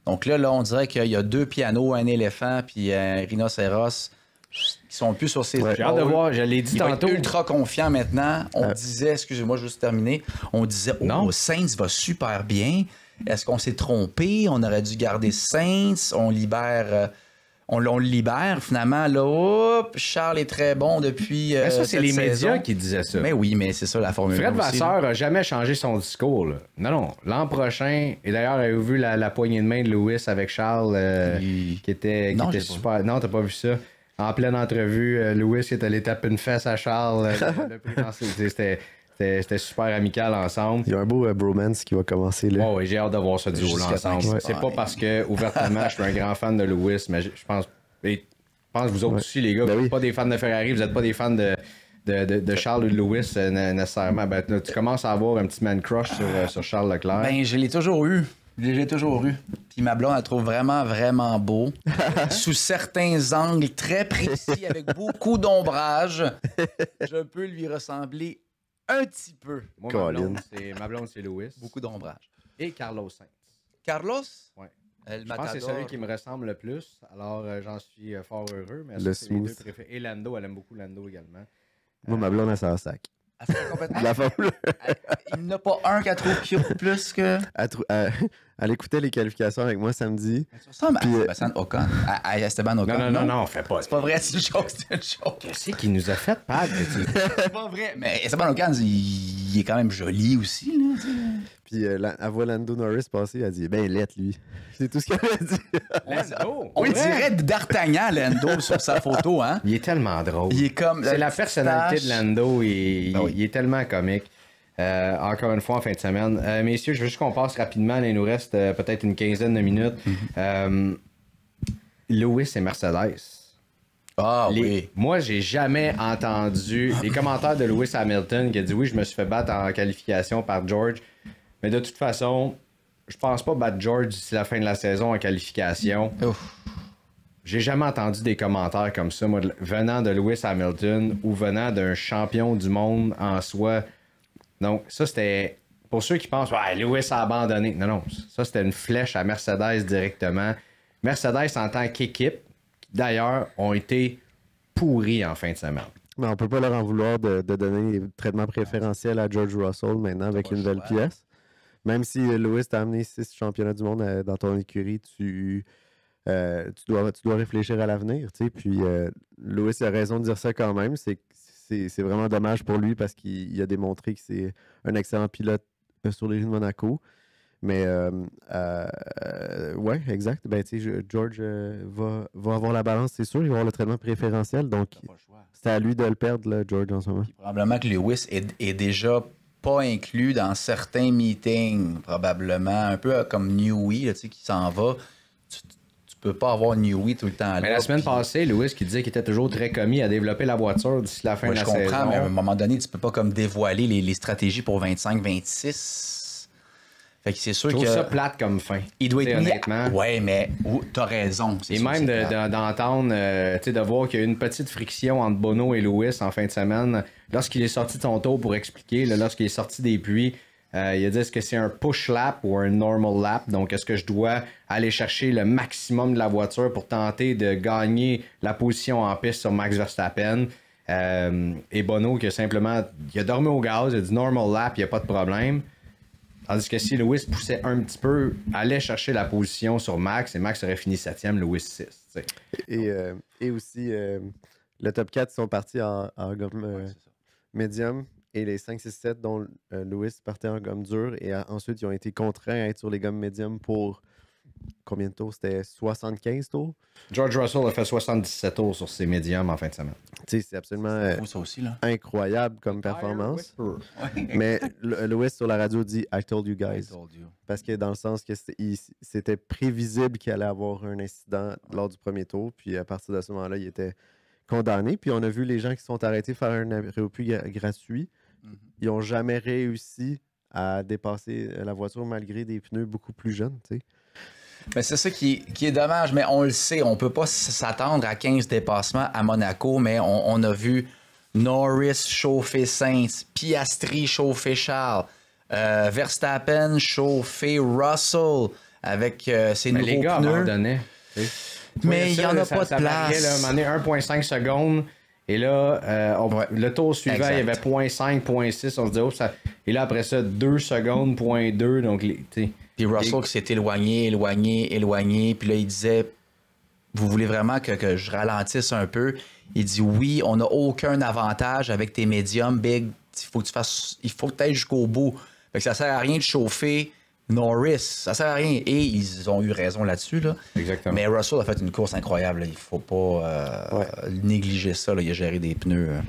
[SPEAKER 2] Donc là, on dirait qu'il y a deux pianos, un éléphant puis un euh, rhinocéros qui sont plus sur ses ouais, J'ai hâte de voir, je l'ai dit tantôt. Va être ultra confiant maintenant. On euh. disait, excusez-moi, je juste terminer, on disait, oh, non. Saints va super bien. Est-ce qu'on s'est trompé? On aurait dû garder Saints. On libère. Euh, on, le libère. Finalement, là, Charles est très bon depuis. Euh, mais ça, c'est les médias qui disaient ça. Mais oui, mais c'est ça la formule. Fred Vasseur n'a
[SPEAKER 1] jamais changé son discours. Non, non. L'an prochain, et d'ailleurs, avez-vous vu la, poignée de main de Louis avec Charles euh, qui était, qui non, était super. Pas. Non, t'as pas vu ça. En pleine entrevue, euh, Louis qui est allé taper une fesse à Charles. [laughs] C'était. C'était super amical ensemble. Il y a un beau euh, bromance qui va commencer là. Oh, j'ai hâte de voir ce duo-là ensemble. C'est pas parce que, ouvertement, je suis un grand fan de Lewis, mais je pense. je pense vous autres aussi, les gars, ben vous n'êtes pas des fans de Ferrari, vous n'êtes pas des fans de, de, de, de, ben Charles Lewis euh, nécessairement. Ben, tu commences à avoir un petit man crush sur, euh, sur Charles Leclerc. Ben, je l'ai toujours eu.
[SPEAKER 2] Je l'ai toujours eu. Puis ma blonde, elle trouve vraiment, vraiment beau. [laughs] Sous certains angles très précis, avec beaucoup d'ombrage, je peux lui ressembler un petit peu. Moi, ma blonde, c'est, ma c'est Louis. Beaucoup d'ombrage. Et Carlos Sainz. Carlos? Oui. Euh, Je pense que c'est celui qui
[SPEAKER 1] me ressemble le plus. Alors, euh, j'en suis euh, fort heureux. Mais Le smooth. Et Lando, elle aime beaucoup Lando également.
[SPEAKER 3] Moi, ma blonde, elle s'en sac. [laughs] il n'y en a pas un qui a trouvé plus que. Elle, écoutait les qualifications avec moi samedi. Ça ressemble puis... Euh, à Esteban Ocon. À, Esteban Ocon. Non, non, non, non, on fait pas. C'est pas vrai, c'est
[SPEAKER 2] une joke, c'est une joke. Qu'est-ce
[SPEAKER 3] qu'il nous a fait, Pat? [laughs]
[SPEAKER 2] c'est pas vrai. Mais
[SPEAKER 3] Esteban Ocon, il... il, est quand même joli aussi, là. Puis euh, à elle Lando Norris passer, elle dit Ben, let lui. [laughs] C'est tout ce qu'elle a dit.
[SPEAKER 2] Lando On dirait
[SPEAKER 3] d'Artagnan,
[SPEAKER 2] Lando, sur sa photo. Hein? Il est tellement drôle. Il est comme. C'est la personnalité de Lando. Ben
[SPEAKER 1] il, est tellement comique. Euh, encore une fois en fin de semaine. Euh, messieurs, je veux juste qu'on passe rapidement. il nous reste peut-être une quinzaine de minutes. Mm-hmm. Lewis et Mercedes. Ah, oui. Moi, j'ai jamais entendu les commentaires de Lewis Hamilton qui a dit oui, je me suis fait battre en qualification par George. Mais de toute façon, je pense pas battre George d'ici la fin de la saison en qualification. J'ai jamais entendu des commentaires comme ça, venant de Lewis Hamilton ou venant d'un champion du monde en soi. Donc, ça, c'était. Pour ceux qui pensent, ouais, Lewis a abandonné. Non, non. Ça, c'était une flèche à Mercedes directement. Mercedes, en tant qu'équipe, d'ailleurs, ont été pourris en fin de semaine.
[SPEAKER 3] Mais on peut pas leur en vouloir de, de donner des traitements préférentiels à George Russell maintenant avec une belle pièce. Même si euh, Lewis t'a amené six championnats du monde euh, dans ton écurie, euh, tu, dois, réfléchir à l'avenir. Tu Puis euh, a raison de dire ça quand même. C'est, vraiment dommage pour lui parce qu'il a démontré que c'est un excellent pilote sur les rues de Monaco. Mais ouais, exact. Ben, George va, va, avoir la balance, c'est sûr. Il va avoir le traitement préférentiel. Donc, c'est à lui de le perdre, George, en ce moment. probablement que Lewis
[SPEAKER 2] est déjà pas inclus dans certains meetings, probablement. Un peu comme Newey tu sais, qui s'en va. Tu, peux pas avoir New Newey tout le temps. Mais la semaine passée, Louis qui disait qu'il était toujours très commis à développer la voiture d'ici la fin de la saison. Je comprends, mais à un moment donné, tu peux pas comme dévoiler les stratégies pour 25-26. Fait que c'est sûr je trouve ça plate comme fin. Il doit être Ouais, mais t'as raison. Et même d'entendre, de,
[SPEAKER 1] euh, tu sais, de voir qu'il y a eu une petite friction entre Bono et Lewis en fin de semaine. Lorsqu'il est sorti de son tour pour expliquer, lorsqu'il est sorti des puits, euh, il a dit est-ce que c'est un push lap ou un normal lap Donc, est-ce que je dois aller chercher le maximum de la voiture pour tenter de gagner la position en piste sur Max Verstappen euh, Et Bono qui a simplement il a dormi au gaz, il a dit normal lap, il n'y a pas de problème. Tandis que si Lewis poussait un petit peu, allait chercher la position sur Max et Max aurait fini 7e, Lewis 6.
[SPEAKER 3] Euh, et, aussi, euh, le top 4 sont partis en, gomme euh, médium et les 5, 6, 7 dont Lewis partait en gomme dure et ensuite ils ont été contraints à être sur les gommes médium pour combien de tours C'était 75 tours. George Russell a fait 77 tours sur ses médiums en fin de semaine. C'est absolument euh, incroyable comme performance. Mais euh, Lewis sur la radio dit I told you guys. Parce que dans le sens que c'était prévisible qu'il allait avoir un incident lors du premier tour. Puis à partir de ce moment-là, il était condamné. Puis on a vu les gens qui se sont arrêtés faire un aéroport gratuit. Mm-hmm. Ils n'ont jamais réussi à dépasser euh, la voiture malgré des pneus beaucoup plus jeunes. Mais c'est ça qui, est dommage, mais on le sait, on peut pas s'attendre à 15
[SPEAKER 2] dépassements à Monaco, mais on, a vu Norris chauffer Sainz, Piastri chauffer Charles, euh, Verstappen chauffer Russell avec euh, ses mais nouveaux
[SPEAKER 1] Mais il n'y en a pas ça, de place. 1,5 secondes. Et là, euh, le tour suivant, il y avait 0.5, 0.6. On se dit, oh, ça. Et là, après ça, 2 secondes, 0.2. Donc, puis Russell qui s'est
[SPEAKER 2] éloigné, éloigné, éloigné. Puis là, il disait Vous voulez vraiment que, je ralentisse un peu Il dit Oui, on n'a aucun avantage avec tes médiums, Big. Il faut que tu fasses. Il faut que tu ailles jusqu'au bout. Fait que ça sert à rien de chauffer Norris. Ça sert à rien. Et ils ont eu raison là-dessus. Exactement. Mais Russell a fait une course incroyable. Il faut pas euh, négliger ça. Il a géré des pneus. Euh,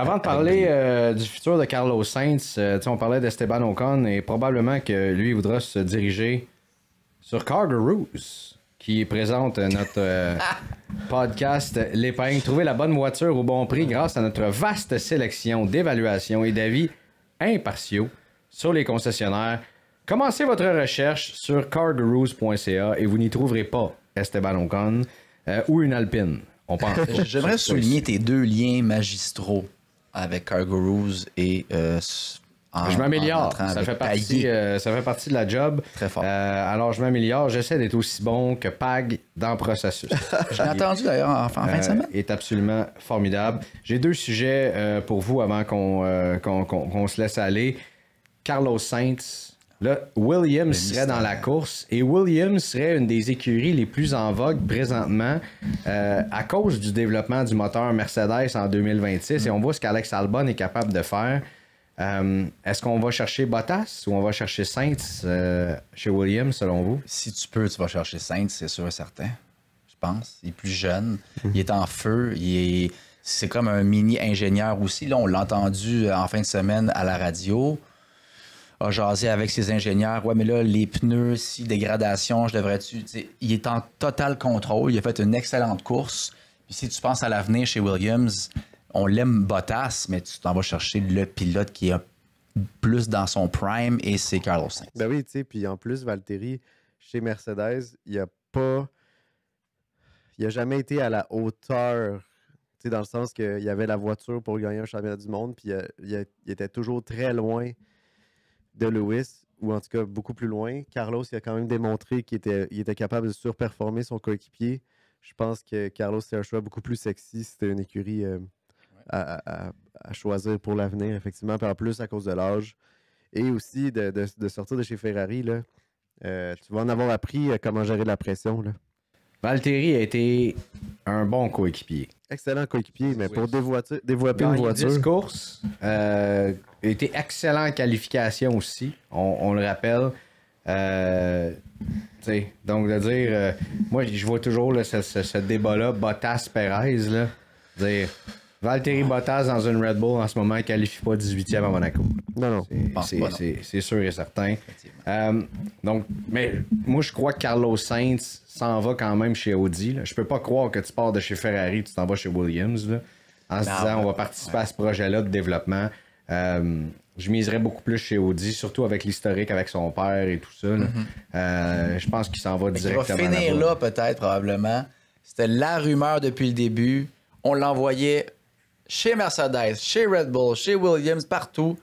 [SPEAKER 1] avant de parler euh, du futur de Carlos Sainz, euh, on parlait d'Esteban Ocon et probablement que lui voudra se diriger sur Carter qui présente notre euh, [laughs] podcast L'épingle. Trouver la bonne voiture au bon prix grâce à notre vaste sélection d'évaluations et d'avis impartiaux sur les concessionnaires. Commencez votre recherche sur CarGurus.ca et vous n'y trouverez pas Esteban Ocon ou une Alpine.
[SPEAKER 2] On [laughs] J'aimerais souligner tes deux liens magistraux avec Cargo et euh, je m'améliore. Ça, fait partie,
[SPEAKER 1] euh, ça fait partie de la job. Très fort. Euh, alors, je m'améliore. J'essaie d'être aussi bon que Pag dans Processus. [laughs]
[SPEAKER 2] j'ai entendu d'ailleurs en,
[SPEAKER 1] fin de semaine. est absolument formidable. J'ai deux sujets pour vous avant qu'on se laisse aller. Carlos Sainz, Là, Williams serait dans la course et Williams serait une des écuries les plus en vogue présentement euh, à cause du développement du moteur Mercedes en 2026 et on voit ce qu'Alex Albon est capable de faire. Euh, est-ce qu'on va chercher Bottas ou on va chercher Saints euh, chez Williams
[SPEAKER 2] selon vous? Si tu peux, tu vas chercher Saints, c'est sûr et certain. Je pense. Il est plus jeune, il est en feu, C'est comme un mini ingénieur aussi. Là, on l'a entendu en fin de semaine à la radio a jasé avec ses ingénieurs. Ouais, mais là, les pneus, si dégradation, je devrais-tu. Il est en total contrôle. Il a fait une excellente course. si tu penses à l'avenir chez Williams, on l'aime Bottas, mais tu t'en vas chercher le pilote qui est plus dans son prime et c'est Carlos Sainz.
[SPEAKER 3] Ben oui, tu sais, puis en plus, Valtteri, chez Mercedes, il a pas. Il a jamais été à la hauteur dans le sens qu'il y avait la voiture pour gagner un championnat du monde, puis il, était toujours très loin de Lewis, ou en tout cas beaucoup plus loin. Carlos, il a quand même démontré qu'il était, capable de surperformer son coéquipier. Je pense que Carlos, c'est un choix beaucoup plus sexy. C'était une écurie euh, à, choisir pour l'avenir, effectivement. par en plus, à cause de l'âge. Et aussi de, sortir de chez Ferrari, là, euh, tu vas en avoir appris euh, comment gérer la pression. Là. Valtteri a été un bon coéquipier. Excellent coéquipier, mais pour développer une voiture. courses, euh,
[SPEAKER 1] excellent en qualification aussi, on, le rappelle. Euh, donc de dire, euh, moi je vois toujours ce, débat-là, Bottas-Perez, dire Valtteri Bottas dans une Red Bull en ce moment ne qualifie pas 18e à Monaco. Non, non. C'est sûr et certain. Euh, donc, mais moi, je crois que Carlos Sainz s'en va quand même chez Audi. Là. Je peux pas croire que tu pars de chez Ferrari, tu t'en vas chez Williams, en se disant on va participer à ce projet-là de développement. Euh, je miserais beaucoup plus chez Audi, surtout avec l'historique, avec son père et tout ça. Mhm. Euh, je pense qu'il s'en va directement. Il va finir là,
[SPEAKER 2] peut-être, probablement. C'était la rumeur depuis le début. On l'envoyait chez Mercedes, chez Red Bull, chez Williams, partout.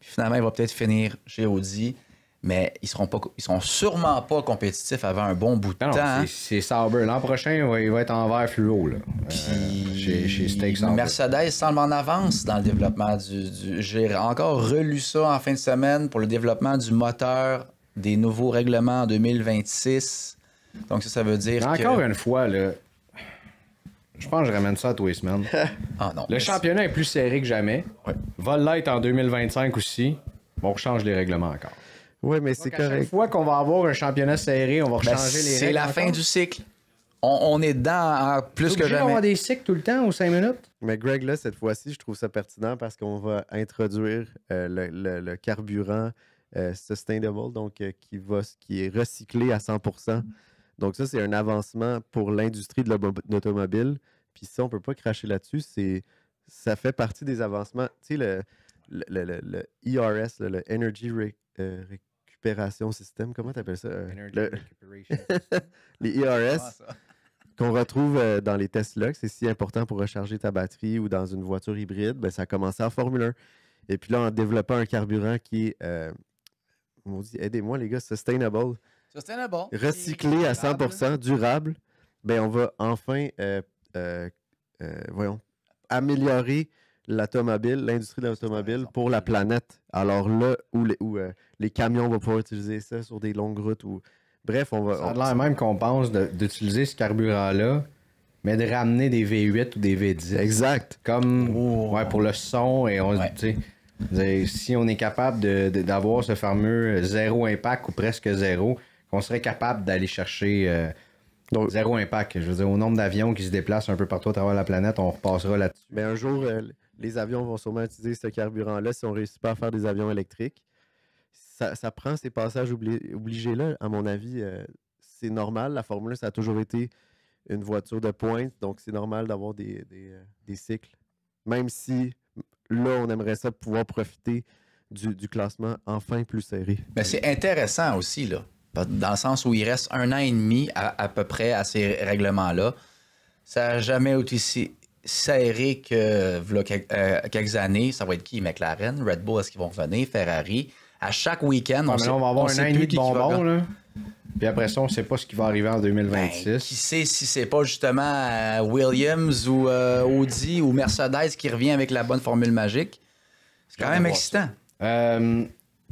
[SPEAKER 2] Puis finalement, il va peut-être finir chez Audi mais ils seront pas ils seront sûrement pas compétitifs avant un bon bout de temps. C'est Sauber. L'an prochain, il va être en vert fluo. Là. Euh, chez, Mercedes semble en avance dans le développement du. J'ai encore relu ça en fin de semaine pour le développement du moteur des nouveaux règlements en 2026. Donc ça, ça veut dire. Encore une fois, là,
[SPEAKER 1] je pense que je ramène ça à tous les semaines. le championnat est plus serré que jamais. Ouais. Va l'être en 2025 aussi. on change les règlements encore.
[SPEAKER 3] Oui, mais c'est correct. Chaque fois qu'on va avoir un championnat serré, on va ben, changer les règles. C'est la fin du cycle. On, est dans hein, plus que jamais. On va des cycles tout le
[SPEAKER 1] temps ou cinq minutes.
[SPEAKER 3] Mais Greg, là, cette fois-ci, je trouve ça pertinent parce qu'on va introduire euh, le, le, carburant euh, sustainable, donc euh, qui, va, qui est recyclé à 100%. Donc ça, c'est un avancement pour l'industrie de l'automobile. Puis ça, on ne peut pas cracher là-dessus. C'est, ça fait partie des avancements. Tu sais, le, le, le, ERS, e le, Energy Recovery, Opération système, comment tu appelles ça? Euh, [laughs] les ERS ah, qu'on retrouve euh, dans les Tesla, que c'est si important pour recharger ta batterie ou dans une voiture hybride, ben, ça a commencé en Formule 1. Et puis là, en développant un carburant qui est, euh, dit, aidez-moi les gars, sustainable. Sustainable. Recyclé à 100%, durable. Ben, on va enfin, voyons, améliorer l'automobile, l'industrie de l'automobile pour la planète. Alors là où, euh, les, camions vont pouvoir utiliser ça sur des longues routes. ou... Bref, on va. Ça a l'air même qu'on pense d'utiliser ce carburant-là, mais de ramener des
[SPEAKER 1] V8 ou des V10. Exact. Comme oh. ouais, pour le son et on Si on est capable d'avoir ce fameux euh, zéro impact ou presque zéro, qu'on serait capable d'aller chercher. Euh, zéro impact. Je veux dire, au nombre d'avions qui se déplacent un peu partout à travers la planète, on repassera là-dessus.
[SPEAKER 3] Mais un jour, les avions vont sûrement utiliser ce carburant-là si on ne réussit pas à faire des avions électriques. Ça, prend ces passages obligés-là, à mon avis, euh, c'est normal. La Formule 1, ça a toujours été une voiture de pointe, donc c'est normal d'avoir des, euh, cycles. Même si là, on aimerait ça pouvoir profiter du, classement enfin plus serré. Mais
[SPEAKER 2] ben, c'est intéressant aussi, là, dans le sens où il reste un an et demi à, peu près à ces règlements-là. Ça n'a jamais été série que quelques, euh, quelques, années, ça va être qui? McLaren, Red Bull, est-ce qu'ils vont revenir? Ferrari. À chaque week-end, on, sait, on va avoir un an et de bonbons.
[SPEAKER 1] Là. Puis après ça, on sait pas ce qui va arriver en 2026. Ben, qui
[SPEAKER 2] sait si c'est pas justement euh, Williams ou euh, Audi ou Mercedes qui revient avec la bonne formule magique. C'est quand même excitant. Euh,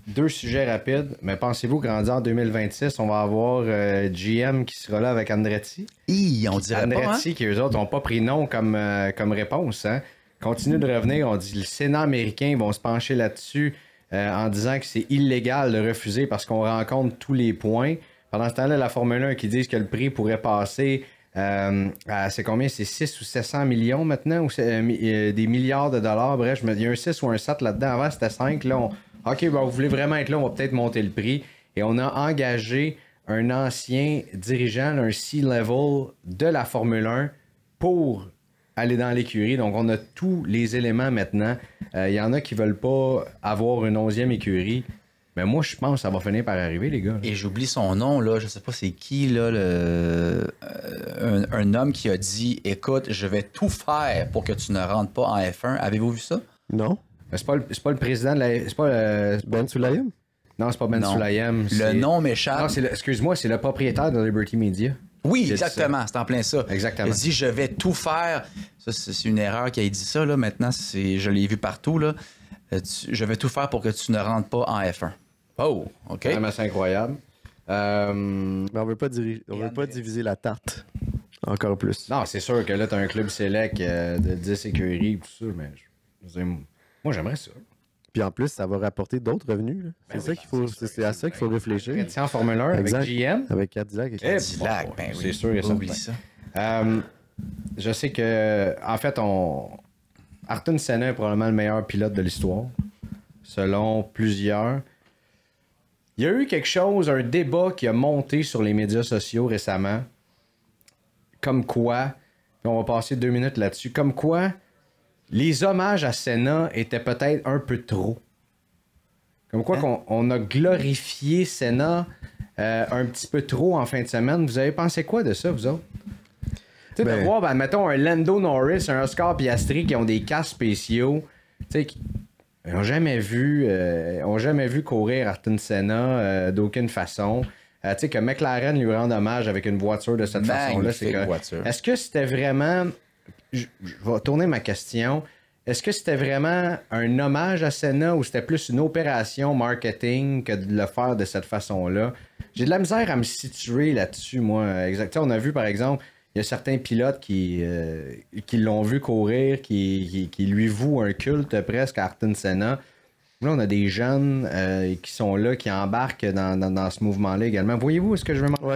[SPEAKER 2] deux sujets rapides. Mais pensez-vous qu'en en 2026, on va
[SPEAKER 1] avoir euh, GM qui sera là avec Andretti? Hi, on dirait Andretti, pas, hein? qui eux autres n'ont pas pris non comme, euh, comme réponse. Hein? Continue de revenir. On dit le Sénat américain, ils vont se pencher là-dessus euh, en disant que c'est illégal de refuser parce qu'on rencontre tous les points. Pendant ce temps-là, la Formule 1 qui disent que le prix pourrait passer à, c'est combien? C'est 6 ou 700 millions maintenant? Ou des milliards de dollars? Bref, je me dis, il y a un 6 ou un 7 là-dedans. Avant, c'était 5. Là, on, OK, vous voulez vraiment être là, on va peut-être monter le prix. Et on a engagé un ancien dirigeant, un C-level de la Formule 1 pour aller dans l'écurie. Donc, on a tous les éléments maintenant. Euh, il y en a qui ne veulent pas
[SPEAKER 2] avoir une onzième écurie. Mais moi, je pense que ça va finir par arriver, les gars. Et j'oublie son nom, là. Je sais pas c'est qui, là, euh, un, homme qui a dit Écoute, je vais tout faire pour que tu ne rentres pas en F1. Avez-vous vu ça? Non. C'est pas, le, pas le président
[SPEAKER 1] de la. C'est pas, euh, Ben Sulayem? Non, c'est pas Ben non. Le nom
[SPEAKER 2] m'échappe. Excuse-moi, c'est le propriétaire de Liberty Media. Oui, exactement. C'est en plein ça. Exactement. Il dit Je vais tout faire. Ça, c'est une erreur qu'il ait dit ça. Là. Maintenant, je l'ai vu partout. Là. Euh, je vais tout faire pour que tu ne rentres pas en F1. Oh, OK. Ah, c'est incroyable. Euh,
[SPEAKER 1] on
[SPEAKER 3] ne veut pas diviser la tarte encore plus.
[SPEAKER 1] Non, c'est sûr que là, tu as un club select de 10 écuries, tout ça, mais je,
[SPEAKER 3] j'aimerais ça. Puis en plus, ça va rapporter d'autres revenus. Ben c'est ça qu'il faut, à ça qu'il faut ben réfléchir. Tiens, Formule 1 avec GM. Avec Cadillac et eh, Cadillac. ben C'est sûr il Oublie ça. Euh, je sais
[SPEAKER 1] que, en fait, on... Arton Senna est probablement le meilleur pilote de l'histoire, selon plusieurs. Il y a eu quelque chose, un débat qui a monté sur les médias sociaux récemment, comme quoi, on va passer deux minutes là-dessus, comme quoi les hommages à Senna étaient peut-être un peu trop. Comme quoi, hein? on a glorifié Senna euh, un petit peu trop en fin de semaine. Vous avez pensé quoi de ça, vous autres? Tu sais, ben- voir, ben, mettons, un Lando Norris, un Oscar Piastri qui ont des cas spéciaux, tu sais, qui n'ont jamais, vu, euh, jamais vu courir à Senna euh, d'aucune façon. tu sais, que McLaren lui rend hommage avec une voiture de cette façon-là. Est-ce que c'était vraiment je, vais tourner ma question. Est-ce que c'était vraiment un hommage à Senna ou c'était plus une opération marketing que de le faire de cette façon-là? J'ai de la misère à me situer là-dessus, moi. Exactement. On a vu, par exemple, il y a certains pilotes qui, euh, qui l'ont vu courir, qui, lui vouent un culte presque à Artin Senna. Là, on a des jeunes euh, qui sont là, qui embarquent dans, ce mouvement-là également. Voyez-vous ce que je
[SPEAKER 3] veux m'en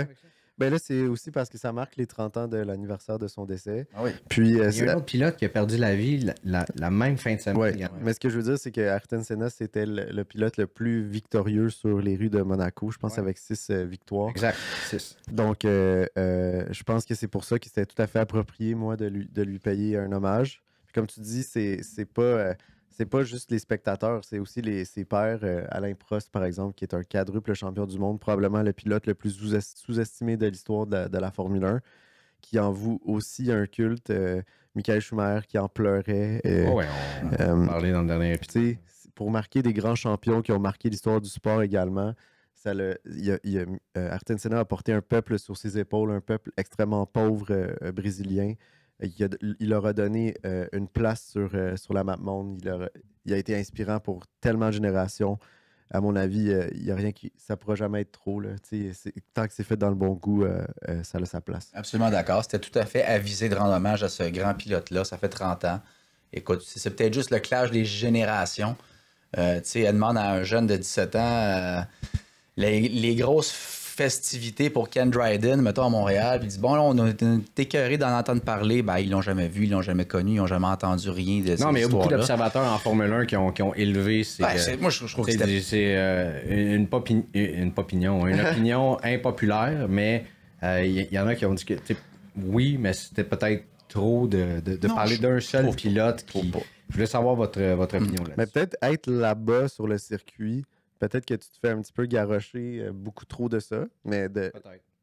[SPEAKER 3] ben là, c'est aussi parce que ça marque les 30 ans de l'anniversaire de son décès. Ah Puis, euh, Il y a un autre pilote qui a perdu la vie la, même fin de semaine. Mais ce que je veux dire, c'est que Ayrton Senna, c'était le, pilote le plus victorieux sur les rues de Monaco, je pense, avec six euh, victoires. Exact, Donc, euh, je pense que c'est pour ça que c'était tout à fait approprié, moi, de lui, de lui payer un hommage. comme tu dis, c'est pas c'est pas juste les spectateurs, c'est aussi les, ses pairs. Euh, Alain Prost, par exemple, qui est un quadruple champion du monde, probablement le pilote le plus sous-estimé de l'histoire de, la Formule 1, qui en voue aussi un culte. Euh, Michael Schumer qui en pleurait. Euh, oh, on en parlait dans le dernier épisode. Pour marquer des grands champions qui ont marqué l'histoire du sport également, ça le, a, a porté un peuple sur ses épaules, un peuple extrêmement pauvre brésilien. Il, leur a donné euh, une place sur, euh, sur la map monde. Il, a été inspirant pour tellement de générations. À mon avis, euh, il n'y a rien qui. Ça ne pourra jamais être trop. Là, tant que c'est fait dans le bon goût, ça a sa place.
[SPEAKER 2] Absolument d'accord. C'était tout à fait avisé de rendre hommage à ce grand pilote-là. Ça fait 30 ans. Écoute, c'est peut-être juste le clash des générations. elle demande à un jeune de 17 ans les grosses festivité pour Ken Dryden, mettons à Montréal, puis il dit « Bon, on a écœuré d'en entendre parler. Ben, ils l'ont jamais vu, ils l'ont jamais connu, ils n'ont jamais entendu rien de ça. Non, mais il y a beaucoup d'observateurs en Formule 1 qui ont, élevé ces. Ben, euh, moi, je, trouve que
[SPEAKER 1] c'est euh, une, une opinion, une [laughs] opinion impopulaire, mais euh, il y, en a qui ont dit que oui, mais c'était peut-être trop de, parler d'un seul pilote qui. Je voulais savoir votre, votre mm. opinion là.
[SPEAKER 3] Mais peut-être être là-bas sur le circuit, Peut-être que tu te fais un petit peu garrocher euh, beaucoup trop de ça, mais de,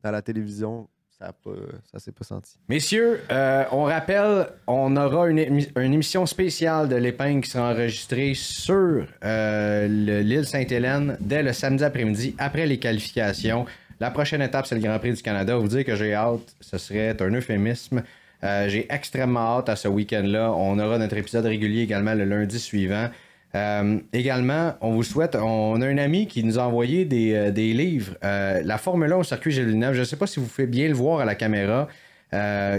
[SPEAKER 3] dans la télévision, ça ne s'est pas senti.
[SPEAKER 1] Messieurs, euh, on rappelle, on aura une, émission spéciale de l'épingle qui sera enregistrée sur euh, l'île Sainte-Hélène dès le samedi après-midi, après les qualifications. La prochaine étape, c'est le Grand Prix du Canada. Vous dire que j'ai hâte, ce serait un euphémisme. j'ai extrêmement hâte à ce week-end-là. On aura notre épisode régulier également le lundi suivant. Euh, également, on vous souhaite, on a un ami qui nous a envoyé des, euh, livres. Euh, la Formule 1 au circuit Gilles Villeneuve je ne sais pas si vous faites bien le voir à la caméra.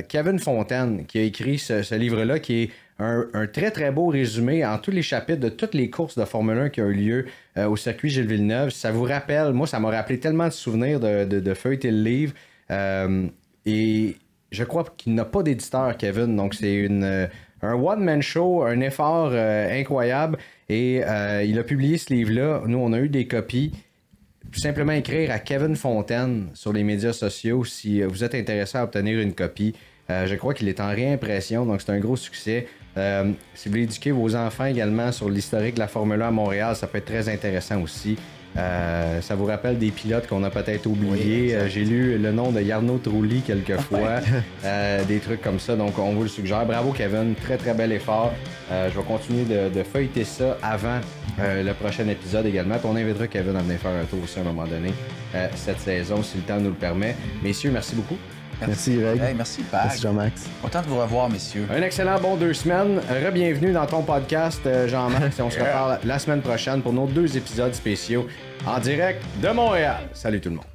[SPEAKER 1] Kevin Fontaine qui a écrit ce, livre-là, qui est un, très très beau résumé en tous les chapitres de toutes les courses de Formule 1 qui ont eu lieu au circuit Gilles Villeneuve. Ça vous rappelle, moi ça m'a rappelé tellement de souvenirs de, de, de feuilleter le livre. et je crois qu'il n'a pas d'éditeur, Kevin, donc c'est un one-man show, un effort incroyable. Et euh, il a publié ce livre-là. Nous, on a eu des copies. Tout simplement écrire à Kevin Fontaine sur les médias sociaux si euh, vous êtes intéressé à obtenir une copie. Euh, je crois qu'il est en réimpression, donc c'est un gros succès. si vous voulez éduquer vos enfants également sur l'historique de la Formule 1 à Montréal, ça peut être très intéressant aussi. Euh, ça vous rappelle des pilotes qu'on a peut-être oubliés. Euh, j'ai lu le nom de Yarno Trulli quelquefois, fois ah, [laughs] euh, des trucs comme ça. Donc, on vous le suggère. Bravo, Kevin. Très, très bel effort. je vais continuer de, feuilleter ça avant le prochain épisode également. on invitera Kevin à venir faire un tour aussi à un moment donné cette saison, si le temps nous le
[SPEAKER 2] permet. Messieurs, merci beaucoup. Merci, Greg. merci, Pat. Merci, Jean-Max. Content de vous revoir, messieurs.
[SPEAKER 1] Un excellent bon deux semaines. Rebienvenue dans ton podcast, euh, Jean-Max. on se reparle la semaine prochaine pour nos deux épisodes spéciaux en direct de Montréal. Salut tout le monde.